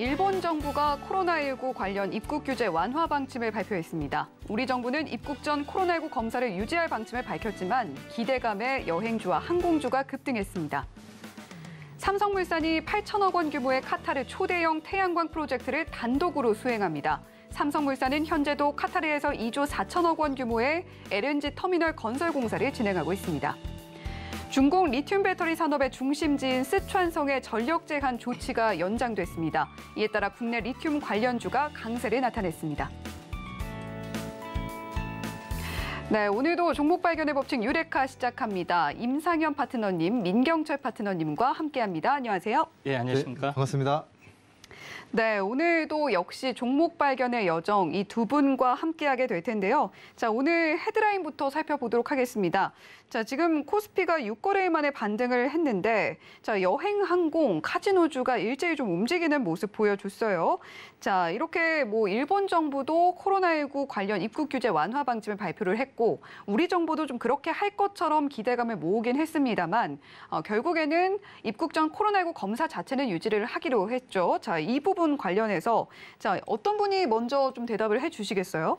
일본 정부가 코로나19 관련 입국 규제 완화 방침을 발표했습니다. 우리 정부는 입국 전 코로나19 검사를 유지할 방침을 밝혔지만 기대감에 여행주와 항공주가 급등했습니다. 삼성물산이 8천억 원 규모의 카타르 초대형 태양광 프로젝트를 단독으로 수행합니다. 삼성물산은 현재도 카타르에서 2조 4천억 원 규모의 LNG 터미널 건설 공사를 진행하고 있습니다. 중공 리튬 배터리 산업의 중심지인 쓰촨성의 전력 제한 조치가 연장됐습니다. 이에 따라 국내 리튬 관련주가 강세를 나타냈습니다. 네, 오늘도 종목 발견의 법칙 유레카 시작합니다. 임상현 파트너님, 민경철 파트너님과 함께합니다. 안녕하세요. 예, 안녕하십니까. 네, 반갑습니다. 네, 오늘도 역시 종목 발견의 여정 이 두 분과 함께하게 될 텐데요. 자, 오늘 헤드라인부터 살펴보도록 하겠습니다. 자, 지금 코스피가 6거래일 만에 반등을 했는데 자, 여행, 항공, 카지노주가 일제히 좀 움직이는 모습 보여줬어요. 자, 이렇게 뭐 일본 정부도 코로나19 관련 입국 규제 완화 방침을 발표를 했고 우리 정부도 좀 그렇게 할 것처럼 기대감을 모으긴 했습니다만 어, 결국에는 입국 전 코로나19 검사 자체는 유지를 하기로 했죠. 자, 이 부분 부분 관련해서 자 어떤 분이 먼저 좀 대답을 해주시겠어요?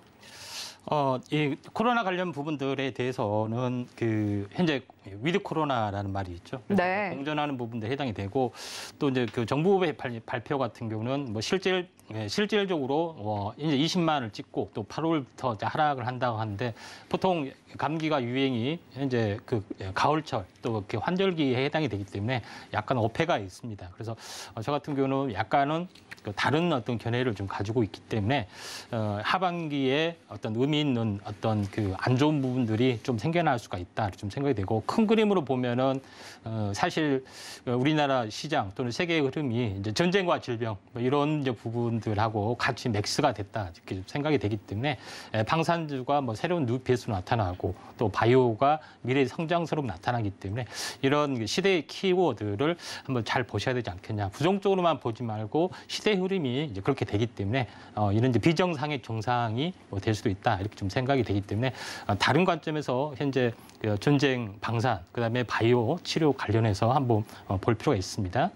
어, 이 코로나 관련 부분들에 대해서는 그 현재 위드 코로나라는 말이 있죠. 네. 공존하는 부분들에 해당이 되고 또 이제 그 정부의 발표 같은 경우는 뭐 실질 예, 실질적으로 뭐 이제 20만을 찍고 또 8월부터 하락을 한다고 하는데 보통 감기가 유행이 이제 그 예, 가을철 또 환절기에 해당이 되기 때문에 약간 어폐가 있습니다. 그래서 어, 저 같은 경우는 약간은 그 다른 어떤 견해를 좀 가지고 있기 때문에 어, 하반기에 어떤 의미 있는 어떤 그 안 좋은 부분들이 좀 생겨날 수가 있다 좀 생각이 되고 큰 그림으로 보면은 어, 사실 우리나라 시장 또는 세계의 흐름이 이제 전쟁과 질병 뭐 이런 이제 부분들하고 같이 맥스가 됐다 이렇게 좀 생각이 되기 때문에 예, 방산주가 뭐 새로운 뉴페이스로 나타나고 또 바이오가 미래의 성장세로 나타나기 때문에 이런 그 시대의 키워드를 한번 잘 보셔야 되지 않겠냐 부정적으로만 보지 말고 시대 흐름이 이제 그렇게 되기 때문에 어, 이런 이제 비정상의 정상이 뭐될 수도 있다 이렇게 좀 생각이 되기 때문에 어, 다른 관점에서 현재 그 전쟁 방산 그다음에 바이오 치료 치 관련해서 한번 어, 볼 필요가 있습니다.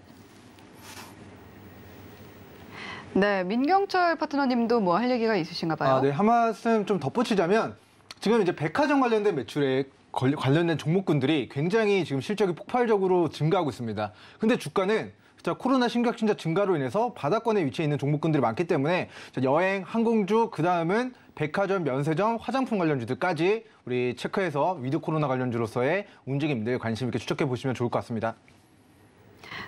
네, 민경철 파트너님도 뭐 할 얘기가 있으신가 봐요. 아, 네, 한 말씀 좀 덧붙이자면 지금 이제 백화점 관련된 매출액 관련된 종목군들이 굉장히 지금 실적이 폭발적으로 증가하고 있습니다. 근데 주가는 자, 코로나 신규 확자 증가로 인해서 바닥권에 위치해 있는 종목군들이 많기 때문에 여행, 항공주, 그 다음은 백화점, 면세점, 화장품 관련주들까지 우리 체크해서 위드 코로나 관련주로서의 움직임들 관심 있게 추적해 보시면 좋을 것 같습니다.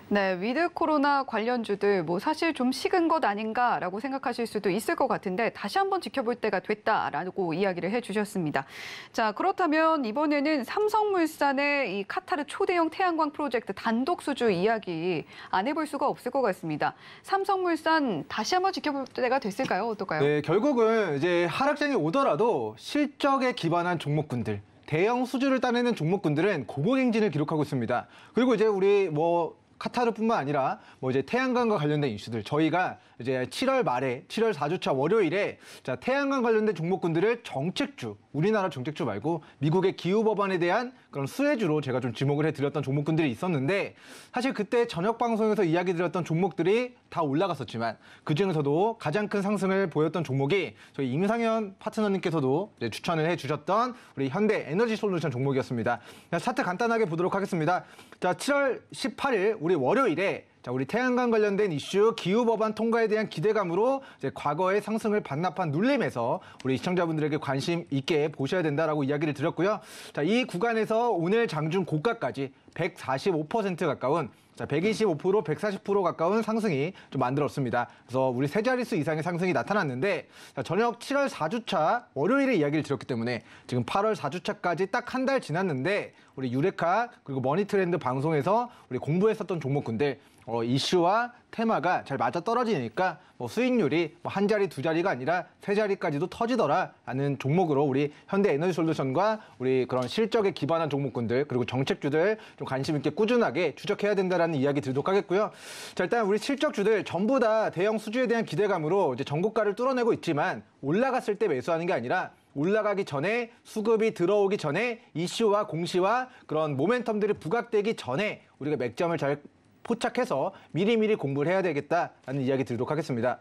네, 위드 코로나 관련주들 뭐 사실 좀 식은 것 아닌가라고 생각하실 수도 있을 것 같은데 다시 한번 지켜볼 때가 됐다라고 이야기를 해주셨습니다. 자, 그렇다면 이번에는 삼성물산의 이 카타르 초대형 태양광 프로젝트 단독 수주 이야기 안 해볼 수가 없을 것 같습니다. 삼성물산 다시 한번 지켜볼 때가 됐을까요? 어떨까요? 네, 결국은 이제 하락장이 오더라도 실적에 기반한 종목군들 대형 수주를 따내는 종목군들은 고봉 행진을 기록하고 있습니다. 그리고 이제 우리 뭐 카타르뿐만 아니라 뭐 이제 태양광과 관련된 이슈들 저희가 이제 7월 말에 7월 4주차 월요일에 자, 태양광 관련된 종목군들을 정책주, 우리나라 정책주 말고 미국의 기후 법안에 대한 그런 수혜주로 제가 좀 지목을 해 드렸던 종목군들이 있었는데 사실 그때 저녁 방송에서 이야기 드렸던 종목들이 다 올라갔었지만 그중에서도 가장 큰 상승을 보였던 종목이 저희 임상현 파트너님께서도 추천을 해 주셨던 우리 현대 에너지 솔루션 종목이었습니다. 차트 간단하게 보도록 하겠습니다. 자, 7월 18일 우리 월요일에 자, 우리 태양광 관련된 이슈 기후 법안 통과에 대한 기대감으로 이제 과거의 상승을 반납한 눌림에서 우리 시청자분들에게 관심 있게 보셔야 된다라고 이야기를 드렸고요. 자, 이 구간에서 오늘 장중 고가까지 145% 가까운 자, 125% 140% 가까운 상승이 좀 만들었습니다. 그래서 우리 세 자릿수 이상의 상승이 나타났는데 자, 저녁 7월 4주차 월요일에 이야기를 드렸기 때문에 지금 8월 4주차까지 딱 한 달 지났는데 우리 유레카 그리고 머니트렌드 방송에서 우리 공부했었던 종목군들 어, 이슈와 테마가 잘 맞아떨어지니까 뭐 수익률이 뭐 한 자리, 두 자리가 아니라 세 자리까지도 터지더라 라는 종목으로 우리 현대 에너지 솔루션과 우리 그런 실적에 기반한 종목군들 그리고 정책주들 좀 관심 있게 꾸준하게 추적해야 된다라는 이야기 들도록 하겠고요. 자, 일단 우리 실적주들 전부 다 대형 수주에 대한 기대감으로 이제 전고가를 뚫어내고 있지만 올라갔을 때 매수하는 게 아니라 올라가기 전에 수급이 들어오기 전에 이슈와 공시와 그런 모멘텀들이 부각되기 전에 우리가 맥점을 잘 포착해서 미리미리 공부를 해야 되겠다라는 이야기 드리도록 하겠습니다.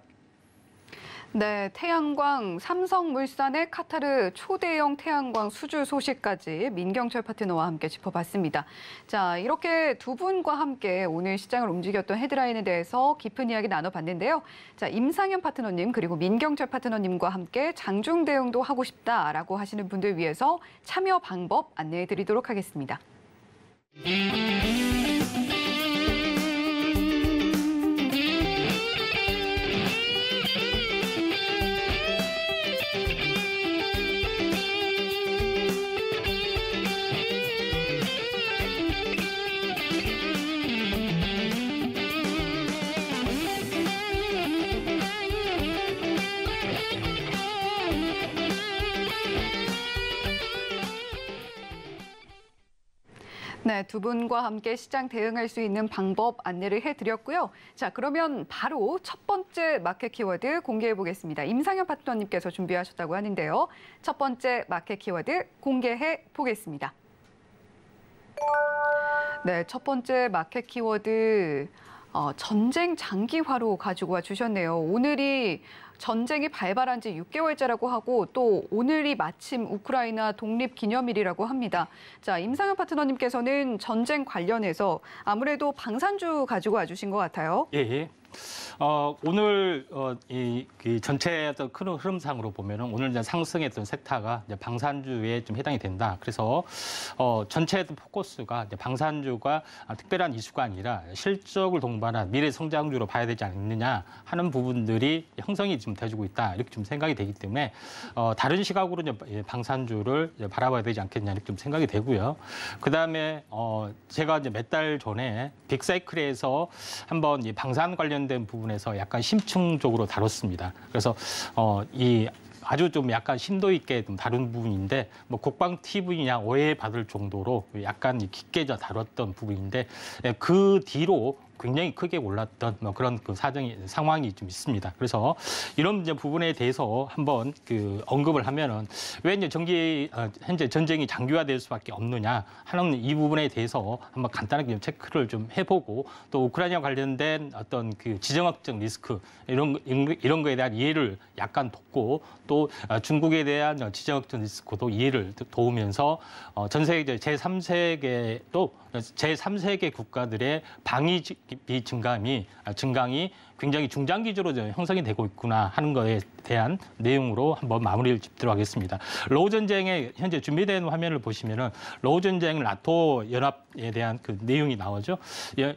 네, 태양광 삼성물산의 카타르 초대형 태양광 수주 소식까지 민경철 파트너와 함께 짚어봤습니다. 자, 이렇게 두 분과 함께 오늘 시장을 움직였던 헤드라인에 대해서 깊은 이야기 나눠봤는데요. 자, 임상현 파트너님 그리고 민경철 파트너님과 함께 장중 대응도 하고 싶다라고 하시는 분들 위해서 참여 방법 안내해드리도록 하겠습니다. 네, 두 분과 함께 시장 대응할 수 있는 방법 안내를 해드렸고요. 자, 그러면 바로 첫 번째 마켓 키워드 공개해 보겠습니다. 임상현 파트너님께서 준비하셨다고 하는데요. 첫 번째 마켓 키워드 공개해 보겠습니다. 네, 첫 번째 마켓 키워드 어, 전쟁 장기화로 가지고 와 주셨네요. 오늘이 전쟁이 발발한 지 6개월째라고 하고 또 오늘이 마침 우크라이나 독립 기념일이라고 합니다. 자, 임상현 파트너님께서는 전쟁 관련해서 아무래도 방산주 가지고 와주신 것 같아요. 예, 예. 어, 오늘 어, 이, 이 그 전체 어떤 큰 흐름상으로 보면은 오늘 이제 상승했던 섹터가 이제 방산주에 좀 해당이 된다. 그래서 어, 전체 어떤 포커스가 이제 방산주가 특별한 이슈가 아니라 실적을 동반한 미래 성장주로 봐야 되지 않느냐 하는 부분들이 형성이 지금 되어지고 있다. 이렇게 좀 생각이 되기 때문에 어, 다른 시각으로 이제 예, 방산주를 이제 바라봐야 되지 않겠냐 이렇게 좀 생각이 되고요. 그다음에 어, 제가 이제 몇 달 전에 빅사이클에서 한번 이 방산 관련 관련된 부분에서 약간 심층적으로 다뤘습니다. 그래서 어, 이 아주 좀 약간 심도 있게 좀 다룬 부분인데 뭐 국방 TV냐 오해받을 정도로 약간 깊게 다뤘던 부분인데 예, 그 뒤로 굉장히 크게 올랐던 뭐 그런 그 사정이 상황이 좀 있습니다. 그래서 이런 이제 부분에 대해서 한번 그 언급을 하면은 왜 이제 전기 어, 현재 전쟁이 장기화될 수밖에 없느냐 하는 이 부분에 대해서 한번 간단하게 좀 체크를 좀 해보고 또 우크라이나 관련된 어떤 그 지정학적 리스크 이런 이런 거에 대한 이해를 약간 돕고 또 어, 중국에 대한 어, 지정학적 리스크도 이해를 도우면서 전 세계 제3세계 또 제3세계 국가들의 방위 비증감이 아, 증강이 굉장히 중장기적으로 형성이 되고 있구나 하는 것에 대한 내용으로 한번 마무리를 짚도록 하겠습니다. 러우 전쟁의 현재 준비된 화면을 보시면은 러우 전쟁 라토 연합에 대한 그 내용이 나오죠.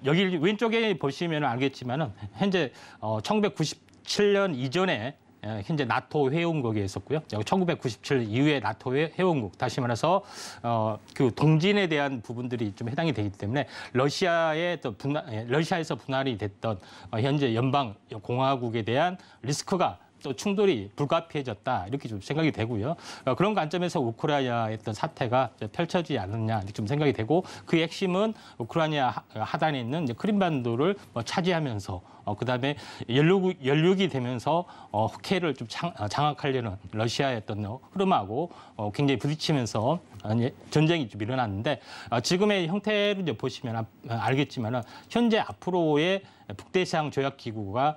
여기 왼쪽에 보시면 알겠지만은 현재 1997년 어, 이전에 예, 현재 나토 회원국에 있었고요. 1997이후에 나토 회원국, 다시 말해서 어, 그 동진에 대한 부분들이 좀 해당이 되기 때문에 러시아의 또 분할, 예, 러시아에서 분할이 됐던 어, 현재 연방 공화국에 대한 리스크가 또 충돌이 불가피해졌다 이렇게 좀 생각이 되고요. 어, 그런 관점에서 우크라이나의 어떤 사태가 펼쳐지지 않느냐 이렇게 좀 생각이 되고 그 핵심은 우크라이나 어, 하단에 있는 크림반도를 뭐 차지하면서 어, 그다음에 연륙, 연륙이 되면서 흑해를 좀 장, 악하려는 러시아의 어떤 흐름하고 굉장히 부딪히면서 전쟁이 좀 일어났는데 지금의 형태를 이제 보시면 아, 알겠지만 현재 앞으로의 북대시양 조약기구가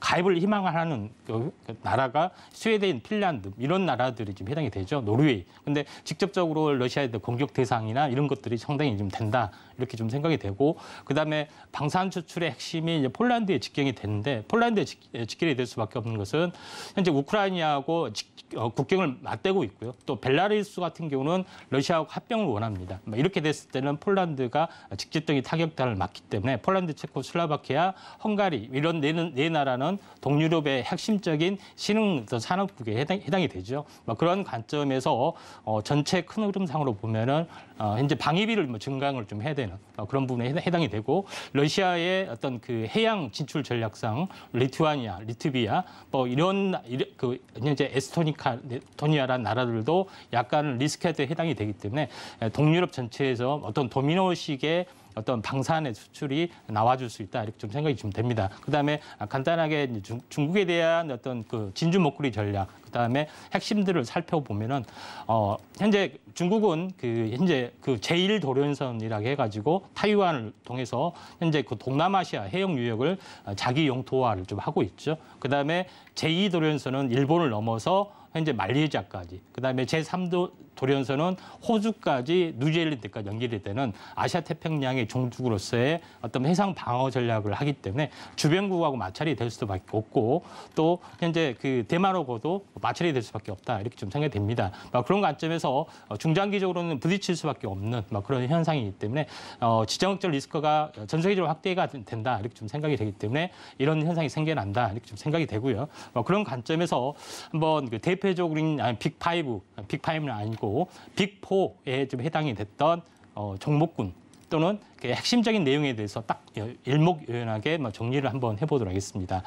가입을 희망하는 그 나라가 스웨덴, 핀란드 이런 나라들이 지금 해당이 되죠. 노르웨이. 근데 직접적으로 러시아의 공격 대상이나 이런 것들이 상당히 좀 된다 이렇게 좀 생각이 되고 그다음에 방산 추출의 핵심이 이제 폴란드에 직경이 되는데 폴란드에 직결이 될 수밖에 없는 것은 현재 우크라이나하고 어, 국경을 맞대고 있고요. 또 벨라루스 같은 경우는 러시아하고 합병을 원합니다. 뭐 이렇게 됐을 때는 폴란드가 직접적인 타격단을 맞기 때문에 폴란드, 체코, 슬라바키아 헝가리 이런 네, 네 나라는 동유럽의 핵심적인 신흥 산업국에 해당, 이 되죠. 뭐 그런 관점에서 어, 전체 큰 흐름상으로 보면은 어, 현재 방위비를 뭐 증강을 좀 해야 되는 어, 그런 부분에 해당이 되고 러시아의 어떤 그 해양 진출 전략상 리투아니아, 리투비아 뭐 이런 그 현재 에스토니카, 토니아라는 나라들도 약간 리스크에 해당이 되기 때문에 동유럽 전체에서 어떤 도미노식의 어떤 방산의 수출이 나와줄 수 있다 이렇게 좀 생각이 좀 됩니다. 그다음에 간단하게 중, 중국에 대한 어떤 그 진주 목걸이 전략 그다음에 핵심들을 살펴보면은 어 현재 중국은 그 현재 그제일 도련선이라고 해가지고 타이완을 통해서 현재 그 동남아시아 해역 유역을 어, 자기 영토화를 좀 하고 있죠. 그다음에 제2 도련선은 일본을 넘어서 현재 말리이시아까지 그다음에 제3도 돌연선은 호주까지 뉴질랜드까지 연결이 되는 아시아 태평양의 종축으로서의 어떤 해상 방어 전략을 하기 때문에 주변국하고 마찰이 될 수밖에 없고 또 현재 그 대만하고도 마찰이 될 수밖에 없다 이렇게 좀 생각이 됩니다. 막 그런 관점에서 어, 중장기적으로는 부딪힐 수밖에 없는 막 그런 현상이기 때문에 어, 지정학적 리스크가 전 세계적으로 확대가 된다 이렇게 좀 생각이 되기 때문에 이런 현상이 생겨난다 이렇게 좀 생각이 되고요. 뭐 그런 관점에서 한번 그 대표적인 아니 빅 파이브 빅 파이브는 아니고 빅4에 좀 해당이 됐던 어, 종목군 또는 그 핵심적인 내용에 대해서 딱 일목요연하게 뭐 정리를 한번 해보도록 하겠습니다.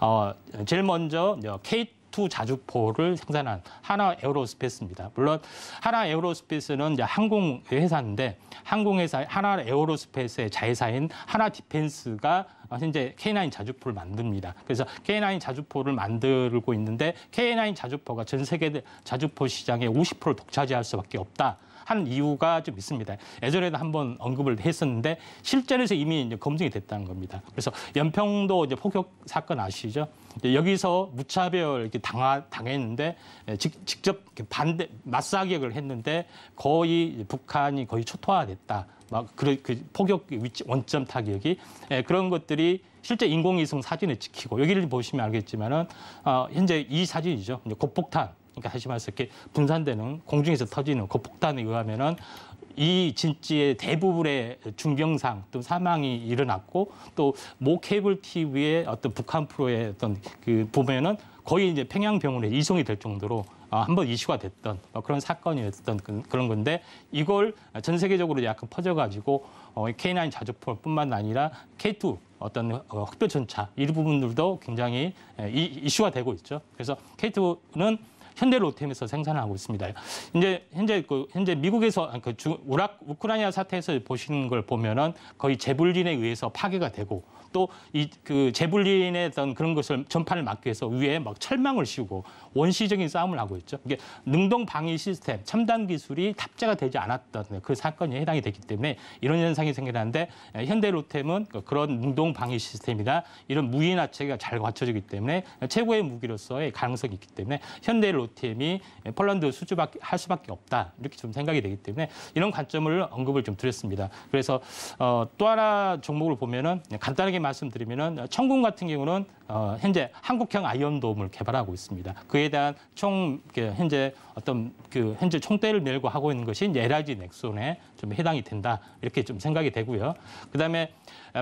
어, 제일 먼저 케이 자주포를 생산한 하나 에어로스페이스입니다. 물론 하나 에어로스페이스는 항공 회사인데 항공회사 하나 에어로스페이스의 자회사인 하나 디펜스가 현재 K9 자주포를 만듭니다. 그래서 K9 자주포를 만들고 있는데 K9 자주포가 전 세계 자주포 시장의 50%를 독차지할 수밖에 없다. 한 이유가 좀 있습니다. 예전에도 한 번 언급을 했었는데 실전에서 이미 이제 검증이 됐다는 겁니다. 그래서 연평도 이제 폭격 사건 아시죠? 여기서 무차별 이렇게 당하, 당했는데 예, 직, 직접 반대 맞사격을 했는데 거의 북한이 거의 초토화됐다. 막 그, 그 폭격 위치 원점 타격이 예, 그런 것들이 실제 인공위성 사진에 찍히고 여기를 보시면 알겠지만은 어, 현재 이 사진이죠. 이제 고폭탄 그러니까 다시 말해서 이렇게 분산되는 공중에서 터지는 그 폭탄에 의하면은 이 진지의 대부분의 중경상 또 사망이 일어났고 또 모 케이블 TV의 어떤 북한 프로의 어떤 그 보면은 거의 이제 평양병원에 이송이 될 정도로 아, 한번 이슈가 됐던 뭐 그런 사건이었던 그, 그런 건데 이걸 전 세계적으로 약간 퍼져가지고 K9 어, 자주포뿐만 아니라 K2 어떤 어, 흑표 전차 이 부분들도 굉장히 이슈가 되고 있죠. 그래서 K2는 현대 로템에서 생산을 하고 있습니다. 이제 현재 그 현재 미국에서 아, 그우크라이나 사태에서 보시는 걸 보면은 거의 재불린에 의해서 파괴가 되고 또이그 제블린의 어떤 그런 것을 전파를 막기 위해서 위에 막 철망을 씌우고 원시적인 싸움을 하고 있죠. 이게 능동 방위 시스템 첨단 기술이 탑재가 되지 않았던 그 사건에 해당이 되기 때문에 이런 현상이 생겨나는데 현대로템은 그 그런 능동 방위 시스템이나 이런 무인 화체계가잘 갖춰지기 때문에 최고의 무기로서의 가능성이 있기 때문에 현대로템이 폴란드 수주밖에 할 수밖에 없다 이렇게 좀 생각이 되기 때문에 이런 관점을 언급을 좀 드렸습니다. 그래서 어, 또 하나 종목을 보면은 간단하게 간단하게 말씀드리면은 청군 같은 경우는 어, 현재 한국형 아이언돔을 개발하고 있습니다. 그에 대한 총 그 현재 어떤 그 현재 총대를 메고 하고 있는 것이 LRG 넥손에 좀 해당이 된다 이렇게 좀 생각이 되고요. 그다음에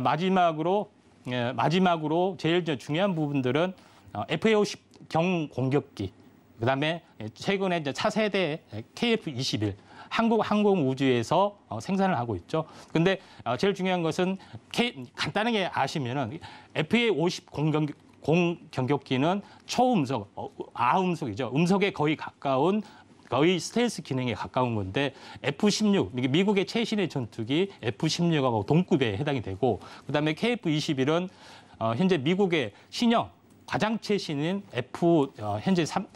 마지막으로 예, 마지막으로 제일 중요한 부분들은 어, FAO 경공격기 그다음에 최근에 이제 차세대 KF 21 한국항공우주에서 어, 생산을 하고 있죠. 근데 어, 제일 중요한 것은 K, 간단하게 아시면은 FA50 공경 공경격기는 초음속, 어, 아음속이죠. 음속에 거의 가까운 거의 스텔스 기능에 가까운 건데 F-16, 미국의 최신의 전투기 F-16하고 동급에 해당이 되고 그다음에 KF-21은 어, 현재 미국의 신형 가장 최신인 F 어, 현재 3,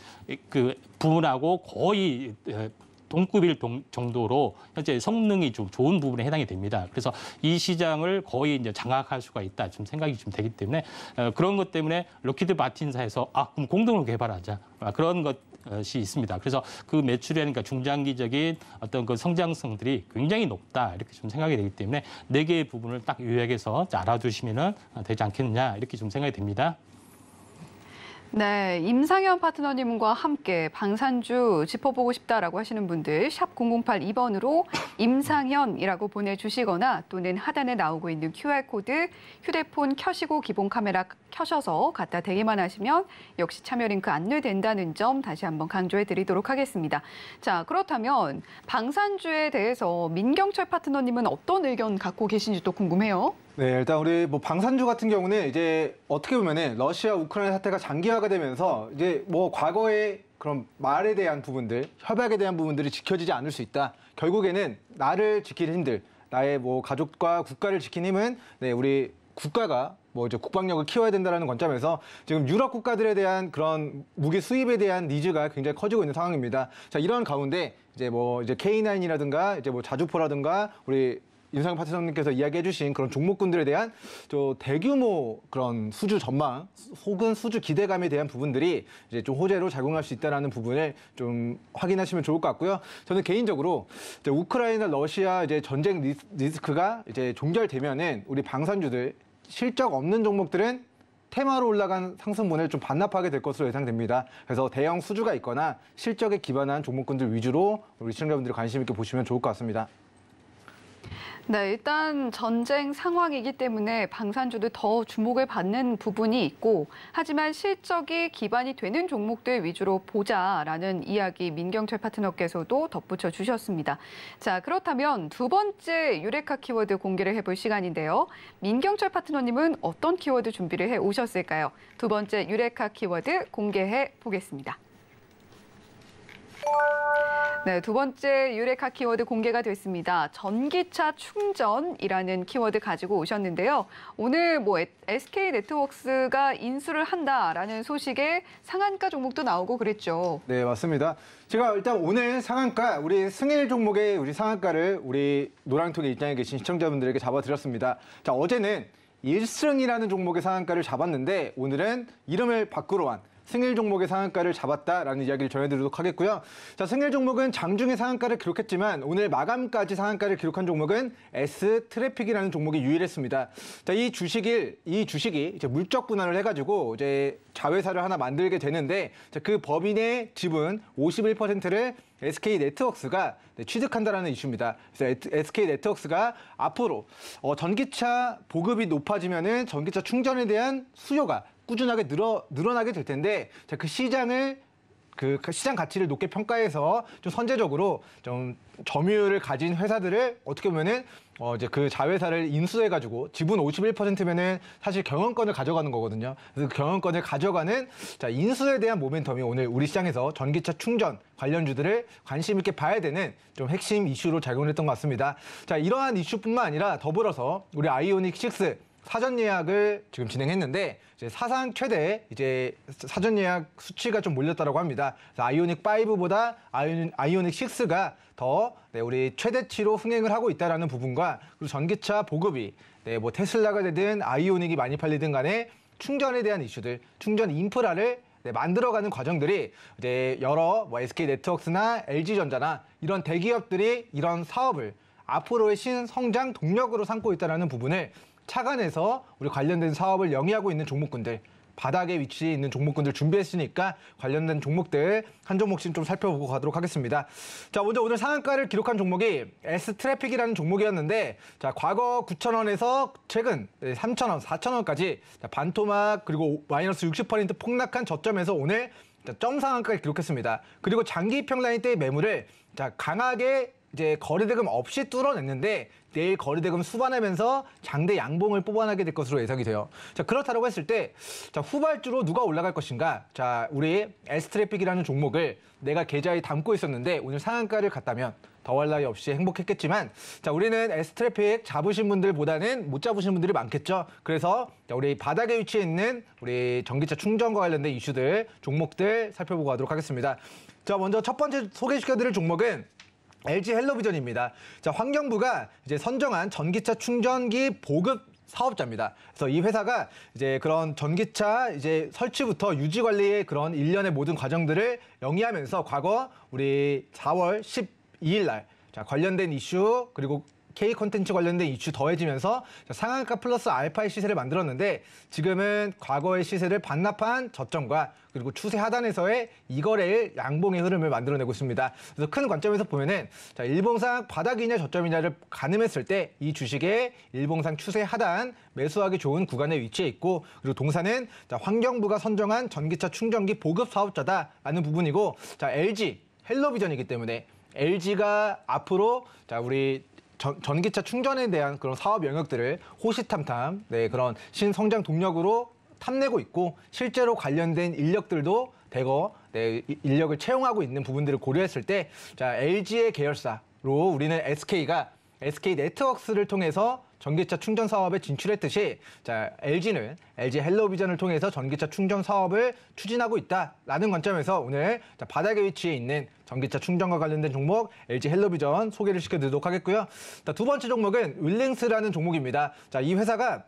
그부분하고 거의 어, 동급일 정도로 현재 성능이 좀 좋은 부분에 해당이 됩니다. 그래서 이 시장을 거의 이제 장악할 수가 있다. 좀 생각이 좀 되기 때문에 어, 그런 것 때문에 로키드 마틴사에서 아 그럼 공동으로 개발하자 아, 그런 것. 이 있습니다. 그래서 그 매출이라니까 중장기적인 어떤 그 성장성들이 굉장히 높다 이렇게 좀 생각이 되기 때문에 네 개의 부분을 딱 요약해서 알아두시면은 되지 않겠느냐 이렇게 좀 생각이 됩니다. 네, 임상현 파트너님과 함께 방산주 짚어보고 싶다라고 하시는 분들 샵 0082번으로 임상현이라고 보내주시거나 또는 하단에 나오고 있는 QR코드 휴대폰 켜시고 기본 카메라 켜셔서 갖다 대기만 하시면 역시 참여 링크 안내된다는 점 다시 한번 강조해 드리도록 하겠습니다. 자, 그렇다면 방산주에 대해서 민경철 파트너님은 어떤 의견 갖고 계신지 또 궁금해요. 네, 일단 우리 뭐 방산주 같은 경우는 이제 어떻게 보면은 러시아 우크라이나 사태가 장기화가 되면서 이제 뭐 과거에 그런 말에 대한 부분들, 협약에 대한 부분들이 지켜지지 않을 수 있다. 결국에는 나를 지키는 힘들, 나의 뭐 가족과 국가를 지키는 힘은 네, 우리 국가가 뭐 이제 국방력을 키워야 된다라는 관점에서 지금 유럽 국가들에 대한 그런 무기 수입에 대한 니즈가 굉장히 커지고 있는 상황입니다. 자, 이런 가운데 이제 뭐 이제 K9이라든가 이제 뭐 자주포라든가 우리 윤상 파트장님께서 이야기해주신 그런 종목군들에 대한 저 대규모 그런 수주 전망 혹은 수주 기대감에 대한 부분들이 이제 좀 호재로 작용할 수있다는 부분을 좀 확인하시면 좋을 것 같고요. 저는 개인적으로 이제 우크라이나 러시아 이제 전쟁 리스크가 이제 종결되면은 우리 방산주들 실적 없는 종목들은 테마로 올라간 상승분을 좀 반납하게 될 것으로 예상됩니다. 그래서 대형 수주가 있거나 실적에 기반한 종목군들 위주로 우리 시청자분들이 관심 있게 보시면 좋을 것 같습니다. 네, 일단 전쟁 상황이기 때문에 방산주도 더 주목을 받는 부분이 있고 하지만 실적이 기반이 되는 종목들 위주로 보자라는 이야기 민경철 파트너께서도 덧붙여 주셨습니다. 자, 그렇다면 두 번째 유레카 키워드 공개를 해볼 시간인데요. 민경철 파트너님은 어떤 키워드 준비를 해 오셨을까요? 두 번째 유레카 키워드 공개해 보겠습니다. 네, 두 번째 유레카 키워드 공개가 됐습니다. 전기차 충전이라는 키워드 가지고 오셨는데요. 오늘 뭐 SK 네트웍스가 인수를 한다라는 소식에 상한가 종목도 나오고 그랬죠. 네, 맞습니다. 제가 일단 오늘 상한가 우리 승일 종목의 우리 상한가를 우리 노랑톡에 입장에 계신 시청자분들에게 잡아드렸습니다. 자, 어제는 일승이라는 종목의 상한가를 잡았는데 오늘은 이름을 바꾸러 한 승일 종목의 상한가를 잡았다라는 이야기를 전해드리도록 하겠고요. 자, 승일 종목은 장중에 상한가를 기록했지만 오늘 마감까지 상한가를 기록한 종목은 S 트래픽이라는 종목이 유일했습니다. 자, 이 주식일 이 주식이 이제 물적 분할을 해가지고 이제 자회사를 하나 만들게 되는데 자, 그 법인의 지분 51%를 SK 네트워크스가 네, 취득한다라는 이슈입니다. 그래서 SK 네트워스가 앞으로 어, 전기차 보급이 높아지면은 전기차 충전에 대한 수요가 꾸준하게 늘어, 늘어나게 될 텐데 그 시장을 그 시장 가치를 높게 평가해서 좀 선제적으로 좀 점유율을 가진 회사들을 어떻게 보면은 어 이제 그 자회사를 인수해 가지고 지분 51%면은 사실 경영권을 가져가는 거거든요. 그래서 그 경영권을 가져가는 자 인수에 대한 모멘텀이 오늘 우리 시장에서 전기차 충전 관련주들을 관심 있게 봐야 되는 좀 핵심 이슈로 작용했던 것 같습니다. 자 이러한 이슈뿐만 아니라 더불어서 우리 아이오닉 6 사전 예약을 지금 진행했는데 이제 사상 최대 이제 사전 예약 수치가 좀몰렸다고 합니다. 그래서 아이오닉 5보다 아이오닉, 아이오닉 6가 더 네, 우리 최대치로 흥행을 하고 있다는 부분과 그리고 전기차 보급이 네, 뭐 테슬라가 되든 아이오닉이 많이 팔리든 간에 충전에 대한 이슈들, 충전 인프라를 네, 만들어가는 과정들이 이제 여러 뭐 SK 네트워크나 LG 전자나 이런 대기업들이 이런 사업을 앞으로의 신성장 동력으로 삼고 있다는 부분을 차관에서 우리 관련된 사업을 영위하고 있는 종목군들 바닥에 위치해 있는 종목군들 준비했으니까 관련된 종목들 한 종목씩 좀 살펴보고 가도록 하겠습니다. 자, 먼저 오늘 상한가를 기록한 종목이 S트래픽이라는 종목이었는데 자, 과거 9천원에서 최근 3천원4천원까지 반토막 그리고 마이너스 60% 폭락한 저점에서 오늘 점상한가를 기록했습니다. 그리고 장기 평라인 때 매물을 자, 강하게 이제 거래대금 없이 뚫어냈는데 내일 거래대금 수반하면서 장대 양봉을 뽑아내게 될 것으로 예상이 돼요. 자 그렇다고 했을 때 자, 후발주로 누가 올라갈 것인가? 자 우리 에스트래픽이라는 종목을 내가 계좌에 담고 있었는데 오늘 상한가를 갔다면 더할 나위 없이 행복했겠지만 자 우리는 에스트래픽 잡으신 분들보다는 못 잡으신 분들이 많겠죠. 그래서 우리 바닥에 위치해 있는 우리 전기차 충전과 관련된 이슈들 종목들 살펴보고 가도록 하겠습니다. 자 먼저 첫 번째 소개시켜드릴 종목은 LG 헬로비전입니다. 자, 환경부가 이제 선정한 전기차 충전기 보급 사업자입니다. 그래서 이 회사가 이제 그런 전기차 이제 설치부터 유지 관리의 그런 일련의 모든 과정들을 영위하면서 과거 우리 4월 12일 날 자, 관련된 이슈 그리고 K 콘텐츠 관련된 이슈 더해지면서 상한가 플러스 알파의 시세를 만들었는데 지금은 과거의 시세를 반납한 저점과 그리고 추세 하단에서의 이거래일 양봉의 흐름을 만들어내고 있습니다. 그래서 큰 관점에서 보면은 자, 일봉상 바닥이냐 저점이냐를 가늠했을 때 이 주식의 일봉상 추세 하단 매수하기 좋은 구간에 위치해 있고 그리고 동사는 자, 환경부가 선정한 전기차 충전기 보급 사업자다라는 부분이고 자, LG 헬로비전이기 때문에 LG가 앞으로 자 우리 전, 기차 충전에 대한 그런 사업 영역들을 호시탐탐 네, 그런 신성장 동력으로 탐내고 있고 실제로 관련된 인력들도 대거 네, 인력을 채용하고 있는 부분들을 고려했을 때 자, LG의 계열사로 우리는 SK가 SK 네트워크를 통해서 전기차 충전 사업에 진출했듯이 자, LG는 LG 헬로비전을 통해서 전기차 충전 사업을 추진하고 있다라는 관점에서 오늘 자, 바닥에위치해 있는 전기차 충전과 관련된 종목 LG 헬로비전 소개를 시켜드리도록 하겠고요. 자, 두 번째 종목은 윌링스라는 종목입니다. 자, 이 회사가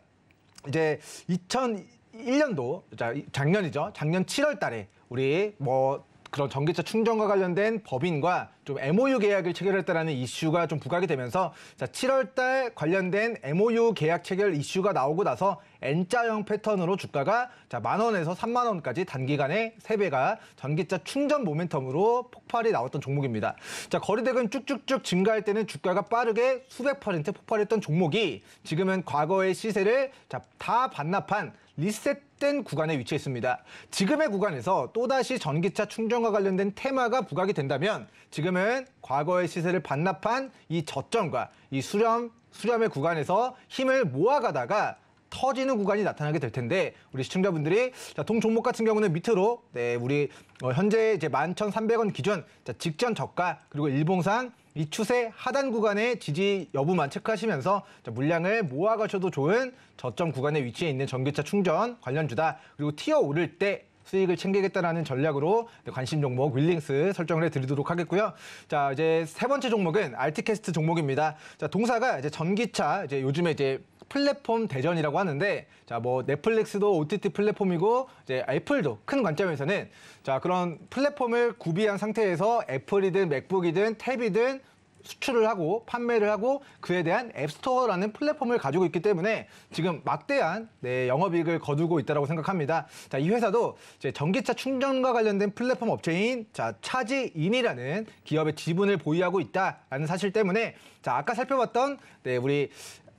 이제 2001년도 자, 작년이죠. 작년 7월 달에 우리 뭐 그런 전기차 충전과 관련된 법인과 좀 MOU 계약을 체결했다라는 이슈가 좀 부각이 되면서 자, 7월 달 관련된 MOU 계약 체결 이슈가 나오고 나서 N자형 패턴으로 주가가 자, 만 원에서 3만 원까지 단기간에 3배가 전기차 충전 모멘텀으로 폭발이 나왔던 종목입니다. 자, 거래대금 쭉쭉쭉 증가할 때는 주가가 빠르게 수백 퍼센트 폭발했던 종목이 지금은 과거의 시세를 자, 다 반납한 리셋된 구간에 위치했습니다 지금의 구간에서 또다시 전기차 충전과 관련된 테마가 부각이 된다면 지금은 과거의 시세를 반납한 이 저점과 이 수렴, 수렴의 구간에서 힘을 모아가다가 터지는 구간이 나타나게 될 텐데 우리 시청자분들이 자, 동 종목 같은 경우는 밑으로 네, 우리 어, 현재 이제 11,300원 기준 자, 직전 저가 그리고 일봉상 이 추세 하단 구간의 지지 여부만 체크하시면서 물량을 모아가셔도 좋은 저점 구간에위치해 있는 전기차 충전 관련주다. 그리고 티어 오를 때 수익을 챙기겠다라는 전략으로 관심 종목 윌링스 설정을 해드리도록 하겠고요. 자 이제 세 번째 종목은 알티캐스트 종목입니다. 자 동사가 이제 전기차 이제 요즘에 이제 플랫폼 대전이라고 하는데 자 뭐 넷플릭스도 OTT 플랫폼이고 이제 애플도 큰 관점에서는 자 그런 플랫폼을 구비한 상태에서 애플이든 맥북이든 탭이든 수출을 하고 판매를 하고 그에 대한 앱스토어라는 플랫폼을 가지고 있기 때문에 지금 막대한 네, 영업이익을 거두고 있다고 생각합니다. 자, 이 회사도 이제 전기차 충전과 관련된 플랫폼 업체인 자, 차지인이라는 기업의 지분을 보유하고 있다라는 사실 때문에 자, 아까 살펴봤던 네, 우리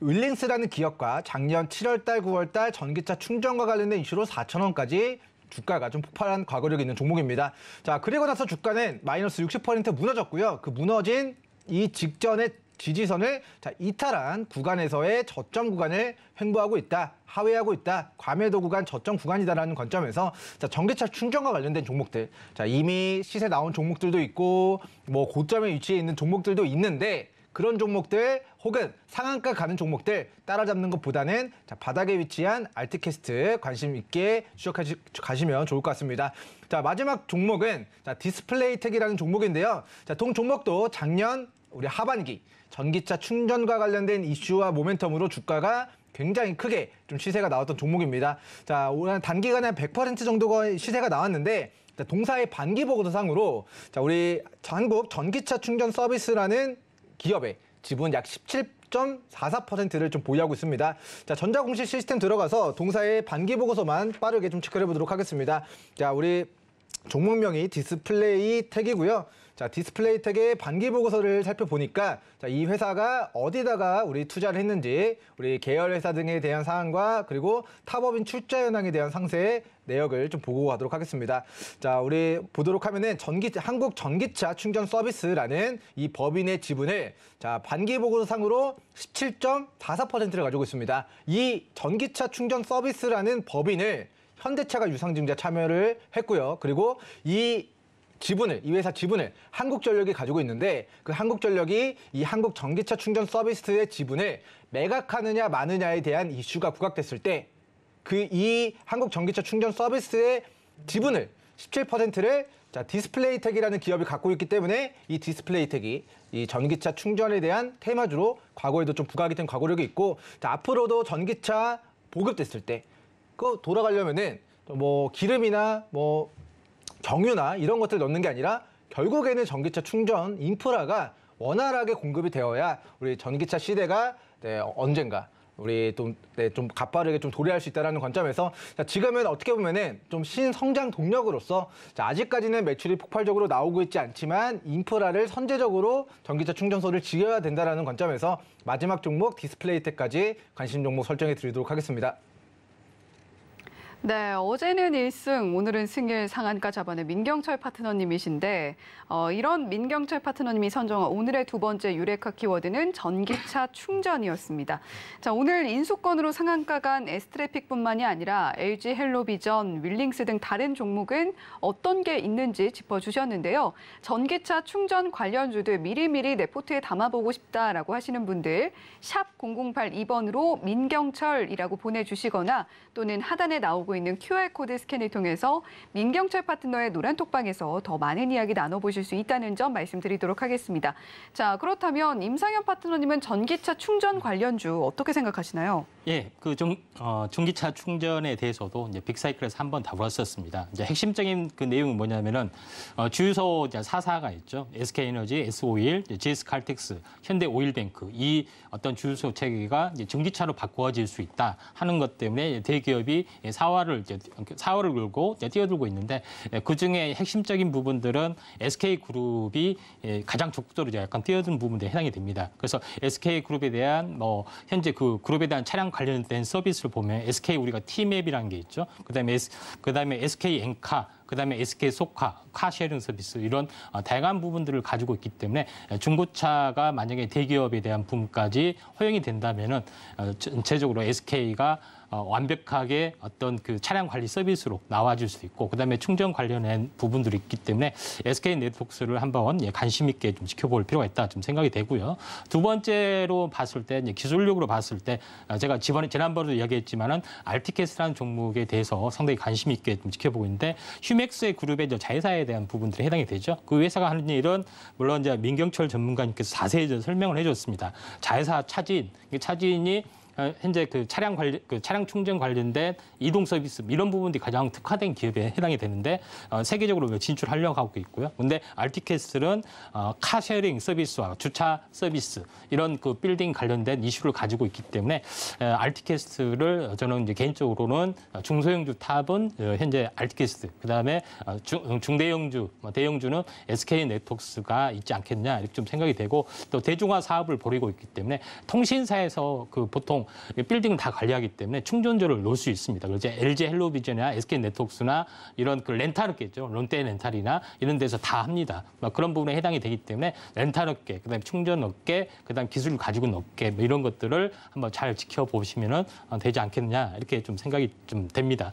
윌링스라는 기업과 작년 7월달, 9월달 전기차 충전과 관련된 이슈로 4천 원까지 주가가 좀 폭발한 과거력이 있는 종목입니다. 자 그리고 나서 주가는 마이너스 60% 무너졌고요. 그 무너진 이 직전에 지지선을 자, 이탈한 구간에서의 저점 구간을 횡보하고 있다, 하회하고 있다, 과매도 구간, 저점 구간이다라는 관점에서 자, 전기차 충전과 관련된 종목들, 자, 이미 시세 나온 종목들도 있고 뭐 고점에 위치해 있는 종목들도 있는데 그런 종목들 혹은 상한가 가는 종목들 따라잡는 것보다는 자, 바닥에 위치한 알트캐스트 관심 있게 추적하시면 좋을 것 같습니다. 자 마지막 종목은 자, 디스플레이텍이라는 종목인데요. 자, 동 종목도 작년 우리 하반기 전기차 충전과 관련된 이슈와 모멘텀으로 주가가 굉장히 크게 좀 시세가 나왔던 종목입니다. 자, 올 단기간에 100% 정도가 시세가 나왔는데 동사의 반기 보고서상으로 자, 우리 한국 전기차 충전 서비스라는 기업의 지분 약 17.44%를 좀 보유하고 있습니다. 자, 전자공시 시스템 들어가서 동사의 반기 보고서만 빠르게 좀 체크해 보도록 하겠습니다. 자, 우리 종목명이 디스플레이 택이고요. 자, 디스플레이 택의 반기 보고서를 살펴보니까 자, 이 회사가 어디다가 우리 투자를 했는지, 우리 계열 회사 등에 대한 사항과 그리고 탑업인 출자 현황에 대한 상세, 내역을 좀 보고 가도록 하겠습니다. 자, 우리 보도록 하면은 전기 한국 전기차 충전 서비스라는 이 법인의 지분을 자, 반기 보고서상으로 17.44%를 가지고 있습니다. 이 전기차 충전 서비스라는 법인을 현대차가 유상증자 참여를 했고요. 그리고 이 지분을 이 회사 지분을 한국전력이 가지고 있는데 그 한국전력이 이 한국 전기차 충전 서비스의 지분을 매각하느냐 마느냐에 대한 이슈가 부각됐을 때 그이 한국 전기차 충전 서비스의 지분을 17%를 자, 디스플레이텍이라는 기업이 갖고 있기 때문에 이 디스플레이텍이 이 전기차 충전에 대한 테마주로 과거에도 좀 부각이 된 과거력이 있고 자, 앞으로도 전기차 보급됐을 때 그거 돌아가려면은 뭐 기름이나 뭐 경유나 이런 것들 넣는 게 아니라 결국에는 전기차 충전 인프라가 원활하게 공급이 되어야 우리 전기차 시대가 네, 언젠가 우리 좀, 네, 좀 가파르게 좀 도래할 수 있다는 관점에서 자, 지금은 어떻게 보면은 좀 신성장 동력으로서 자, 아직까지는 매출이 폭발적으로 나오고 있지 않지만 인프라를 선제적으로 전기차 충전소를 지어야 된다는 관점에서 마지막 종목 디스플레이때까지 관심 종목 설정해 드리도록 하겠습니다. 네, 어제는 1승, 오늘은 승일 상한가 잡아낸 민경철 파트너님이신데 어, 이런 민경철 파트너님이 선정한 오늘의 두 번째 유레카 키워드는 전기차 충전이었습니다. 자, 오늘 인수권으로 상한가 간 에스트래픽뿐만이 아니라 LG 헬로비전, 윌링스 등 다른 종목은 어떤 게 있는지 짚어주셨는데요. 전기차 충전 관련주들 미리미리 내포트에 담아보고 싶다라고 하시는 분들 샵 0082번으로 민경철이라고 보내주시거나 또는 하단에 나오고 있는 QR코드 스캔을 통해서 민경철 파트너의 노란톡방에서 더 많은 이야기 나눠보실 수 있다는 점 말씀드리도록 하겠습니다. 자, 그렇다면 임상현 파트너님은 전기차 충전 관련주 어떻게 생각하시나요? 예, 그 중, 어, 전기차 충전에 대해서도 이제 빅사이클에서 한번 다뤘었습니다. 이제 핵심적인 그내용은 뭐냐면은 어, 주유소 사사가 있죠. SK에너지, s 5일 GS칼텍스, 현대오일뱅크 이 어떤 주유소 체계가 이제 전기차로 바꿔질수 있다 하는 것 때문에 대기업이 예, 사활 4월을 이제 4월을 끌고 이제 뛰어들고 있는데 예, 그 중에 핵심적인 부분들은 SK 그룹이 예, 가장 적극적으로 약간 뛰어든 부분에 해당이 됩니다. 그래서 SK 그룹에 대한 뭐 현재 그 그룹에 대한 차량 관련된 서비스를 보면 SK 우리가 T맵이라는 게 있죠. 그다음에 그다음에 SK 엔카 그다음에 SK 소카, 카쉐어링 서비스 이런 어, 다양한 부분들을 가지고 있기 때문에 예, 중고차가 만약에 대기업에 대한 부분까지 허용이 된다면은 어, 전체적으로 SK가 어, 완벽하게 어떤 그 차량 관리 서비스로 나와줄 수 있고 그다음에 충전 관련된 부분들이 있기 때문에 SK 네트웍스를 한번 예, 관심 있게 좀 지켜볼 필요가 있다 좀 생각이 되고요. 두 번째로 봤을 때 기술력으로 봤을 때 어, 제가 지번에 지난번에도 이야기했지만은 RTKS라는 종목에 대해서 상당히 관심 있게 좀 지켜보고 있는데 휴맥스의 그룹의 자회사에 대한 부분들이 해당이 되죠. 그 회사가 하는 일은 물론 이제 민경철 전문가님께서 자세히 설명을 해줬습니다. 자회사 차진, 차진이 아, 현재 그 차량 관리, 그 차량 충전 관련된 이동 서비스 뭐 이런 부분들이 가장 특화된 기업에 해당이 되는데 어, 세계적으로 뭐 진출하려고 하고 있고요. 근데 알티캐슬은 어, 카쉐어링 서비스와 주차 서비스 이런 그 빌딩 관련된 이슈를 가지고 있기 때문에 어, 알티캐슬을 저는 이제 개인적으로는 중소형주 탑은 어, 현재 알티캐슬 그다음에 어, 중, 중대형주 뭐 대형주는 SK 네트웍스가 있지 않겠냐 이렇게 좀 생각이 되고 또 대중화 사업을 벌이고 있기 때문에 통신사에서 그 보통 보통 빌딩 다 관리하기 때문에 충전조를 놓을 수 있습니다. 그래서 LG 헬로비전이나 SK 네트웍스나 이런 그 렌탈업계죠. 롯데 렌탈이나 이런 데서 다 합니다. 그런 부분에 해당이 되기 때문에 렌탈업계, 그다음에 충전업계, 그다음 기술을 가지고 업계 뭐 이런 것들을 한번 잘지켜보시면 어, 되지 않겠느냐 이렇게 좀 생각이 좀 됩니다.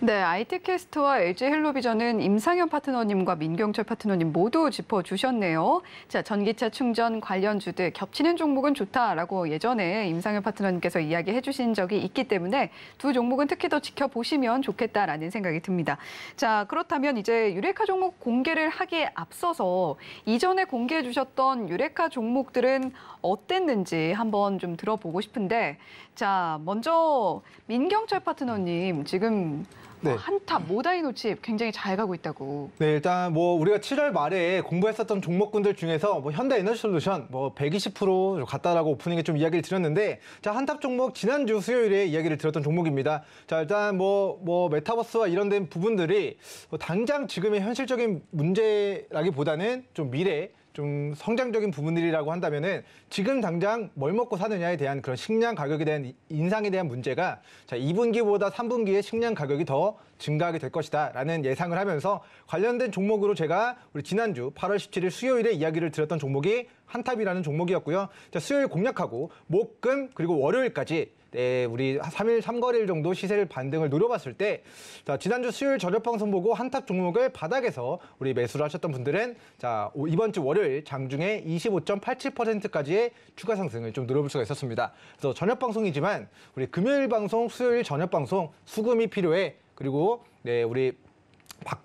네, IT캐스트와 LG헬로비전은 임상현 파트너님과 민경철 파트너님 모두 짚어주셨네요. 자, 전기차 충전 관련주들 겹치는 종목은 좋다라고 예전에 임상현 파트너님께서 이야기해 주신 적이 있기 때문에 두 종목은 특히 더 지켜보시면 좋겠다라는 생각이 듭니다. 자, 그렇다면 이제 유레카 종목 공개를 하기에 앞서서 이전에 공개해 주셨던 유레카 종목들은 어땠는지 한번 좀 들어보고 싶은데 자, 먼저 민경철 파트너님 지금 네. 한타, 모다이노칩 굉장히 잘 가고 있다고. 네, 일단 뭐 우리가 7월 말에 공부했었던 종목군들 중에서 뭐 현대 에너지 솔루션 뭐 120% 갔다라고 오프닝에 좀 이야기를 드렸는데 자, 한 탑 종목 지난주 수요일에 이야기를 드렸던 종목입니다. 자, 일단 뭐뭐 뭐 메타버스와 이런 된 부분들이 뭐 당장 지금의 현실적인 문제라기보다는 좀 미래 좀 성장적인 부분들이라고 한다면은 지금 당장 뭘 먹고 사느냐에 대한 그런 식량 가격에 대한 인상에 대한 문제가 자 2분기보다 3분기에 식량 가격이 더 증가하게 될 것이다라는 예상을 하면서 관련된 종목으로 제가 우리 지난주 8월 17일 수요일에 이야기를 들었던 종목이 한탑이라는 종목이었고요. 자, 수요일 공략하고 목, 금 그리고 월요일까지 네, 우리 3일 3거리일 정도 시세 를 반등을 노려봤을 때 자, 지난주 수요일 저녁 방송 보고 한탁 종목을 바닥에서 우리 매수를 하셨던 분들은 자, 이번 주 월요일 장중에 25.87%까지의 추가 상승을 좀 노려볼 수가 있었습니다. 그래서 저녁 방송이지만 우리 금요일 방송, 수요일 저녁 방송 수금이 필요해. 그리고 네, 우리